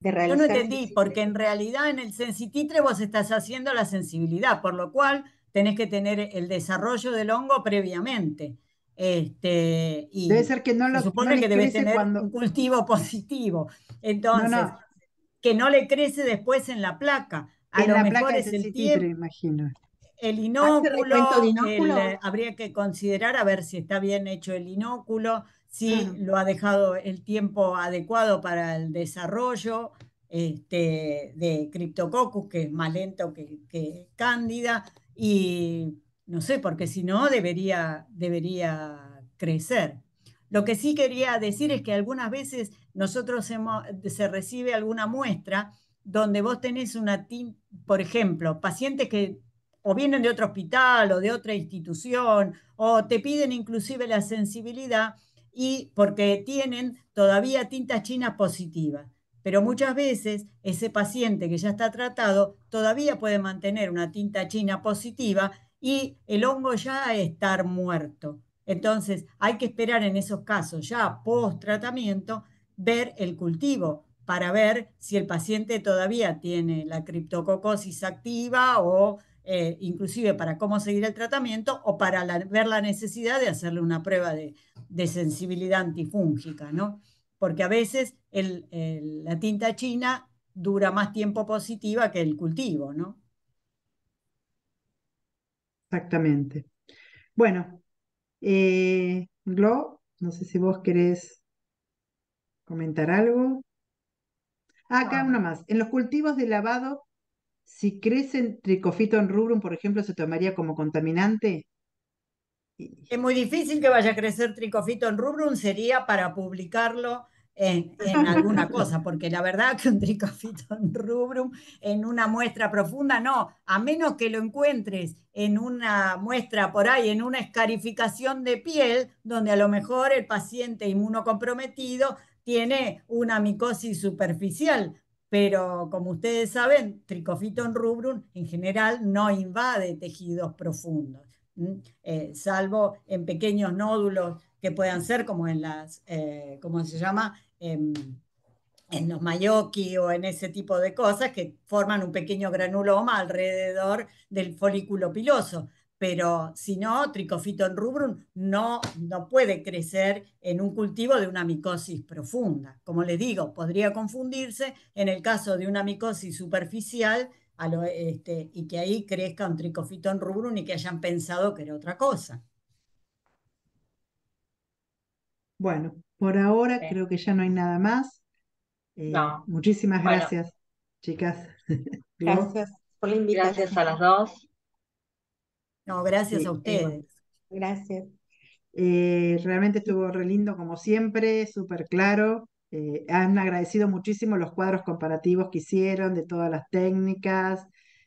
D: Yo no entendí,
B: porque en realidad en el sensititre vos estás haciendo la sensibilidad, por lo cual tenés que tener el desarrollo del hongo previamente. Este, y debe ser que no se supone que debe tener un cultivo positivo. Entonces, que no le crece después en la placa. A lo mejor es el tiempo. El ah, inóculo, habría que considerar a ver si está bien hecho el inóculo, si lo ha dejado el tiempo adecuado para el desarrollo este, de Cryptococcus, que es más lento que, que Cándida, y no sé, porque si no debería, debería crecer. Lo que sí quería decir es que algunas veces nosotros se recibe alguna muestra donde vos tenés una, por ejemplo, pacientes que o vienen de otro hospital o de otra institución, o te piden inclusive la sensibilidad y porque tienen todavía tinta china positiva. Pero muchas veces ese paciente que ya está tratado todavía puede mantener una tinta china positiva y el hongo ya estar muerto. Entonces hay que esperar en esos casos, ya post tratamiento, ver el cultivo para ver si el paciente todavía tiene la criptococosis activa o eh, inclusive para cómo seguir el tratamiento o para ver la necesidad de hacerle una prueba de, sensibilidad antifúngica, ¿no? Porque a veces la tinta china dura más tiempo positiva que el cultivo, ¿no?
D: Exactamente. Bueno, eh, Glo, no sé si vos querés comentar algo. Ah, acá una más. En los cultivos de lavado, si crecen en rubrum, por ejemplo, se tomaría
B: como contaminante. Es muy difícil que vaya a crecer tricofito en rubrum, sería para publicarlo en, alguna cosa, porque la verdad que un tricofiton rubrum en una muestra profunda, no, a menos que lo encuentres en una muestra por ahí, en una escarificación de piel, donde a lo mejor el paciente inmunocomprometido tiene una micosis superficial, pero como ustedes saben, tricofiton rubrum en general no invade tejidos profundos, eh, salvo en pequeños nódulos que puedan ser como en las, eh, ¿cómo se llama? Em, en, los mayoki o en ese tipo de cosas que forman un pequeño granuloma alrededor del folículo piloso. Pero si no, Trichophyton rubrum no, no puede crecer en un cultivo de una micosis profunda. Como les digo, podría confundirse en el caso de una micosis superficial este, y que ahí crezca un en rubrum y que hayan pensado que era otra cosa.
D: Bueno, por ahora creo que ya no hay nada más. Eh, no. Muchísimas gracias, chicas. Gracias
A: por la Gracias a las dos.
B: No, gracias a ustedes.
D: Gracias. Eh, realmente estuvo re lindo como siempre, súper claro. Eh, han agradecido muchísimo los cuadros comparativos que hicieron de todas las técnicas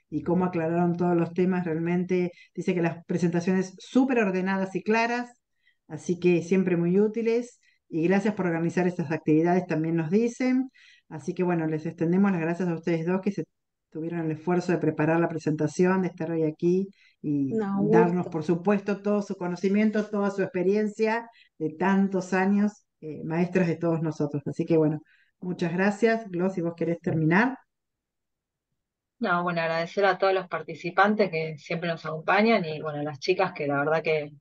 D: y cómo aclararon todos los temas. Realmente dice que las presentaciones súper ordenadas y claras. Así que siempre muy útiles y gracias por organizar estas actividades, también nos dicen. Así que bueno, les extendemos las gracias a ustedes dos que se tuvieron el esfuerzo de preparar la presentación, de estar hoy aquí y darnos, por supuesto, todo su conocimiento, toda su experiencia de tantos años, eh, maestras de todos nosotros. Así que bueno, muchas gracias. Gloss, si vos querés terminar.
A: No, bueno, agradecer a todos los participantes que siempre nos acompañan y bueno, a las chicas que la verdad que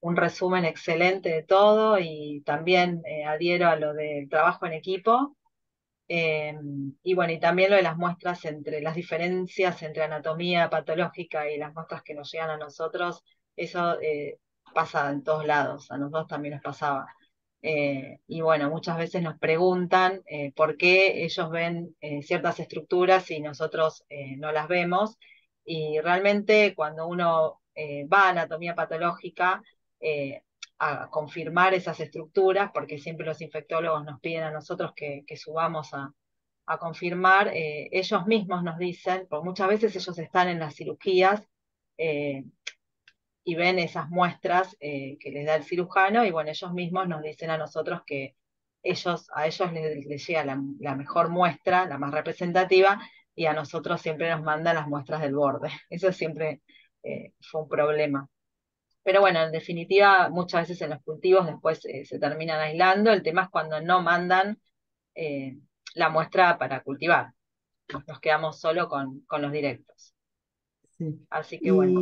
A: un resumen excelente de todo y también eh, adhiero a lo del trabajo en equipo. Eh, y bueno, y también lo de las muestras entre las diferencias entre anatomía patológica y las muestras que nos llegan a nosotros, eso eh, pasa en todos lados, a nosotros también nos pasaba. Eh, y bueno, muchas veces nos preguntan por qué ellos ven ciertas estructuras y nosotros no las vemos. Y realmente cuando uno va a anatomía patológica, eh, a confirmar esas estructuras, porque siempre los infectólogos nos piden a nosotros que, subamos a, confirmar, eh, ellos mismos nos dicen, porque muchas veces ellos están en las cirugías eh, y ven esas muestras que les da el cirujano, y bueno, ellos mismos nos dicen a nosotros que ellos, a ellos les, llega la, la, mejor muestra, la más representativa, y a nosotros siempre nos mandan las muestras del borde. Eso siempre fue un problema. Pero bueno, en definitiva, muchas veces en los cultivos después eh, se terminan aislando. El tema es cuando no mandan eh, la muestra para cultivar. Nos quedamos solo con, con los directos. Sí. Así que bueno.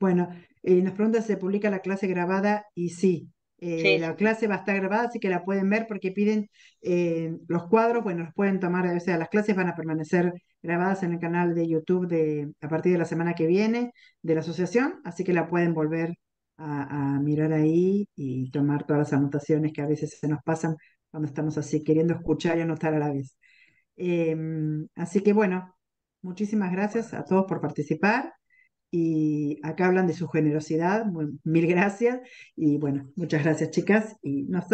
D: bueno, eh, nos pregunta si se publica la clase grabada y sí, eh, la clase va a estar grabada, así que la pueden ver porque piden eh, los cuadros, bueno, los pueden tomar, o sea, las clases van a permanecer grabadas en el canal de YouTube de, a partir de la semana que viene de la asociación, así que la pueden volver a, mirar ahí y tomar todas las anotaciones que a veces se nos pasan cuando estamos así, queriendo escuchar y anotar a la vez. Em, así que bueno, muchísimas gracias a todos por participar. Y acá hablan de su generosidad. mil gracias. Y bueno, muchas gracias, chicas. Y nos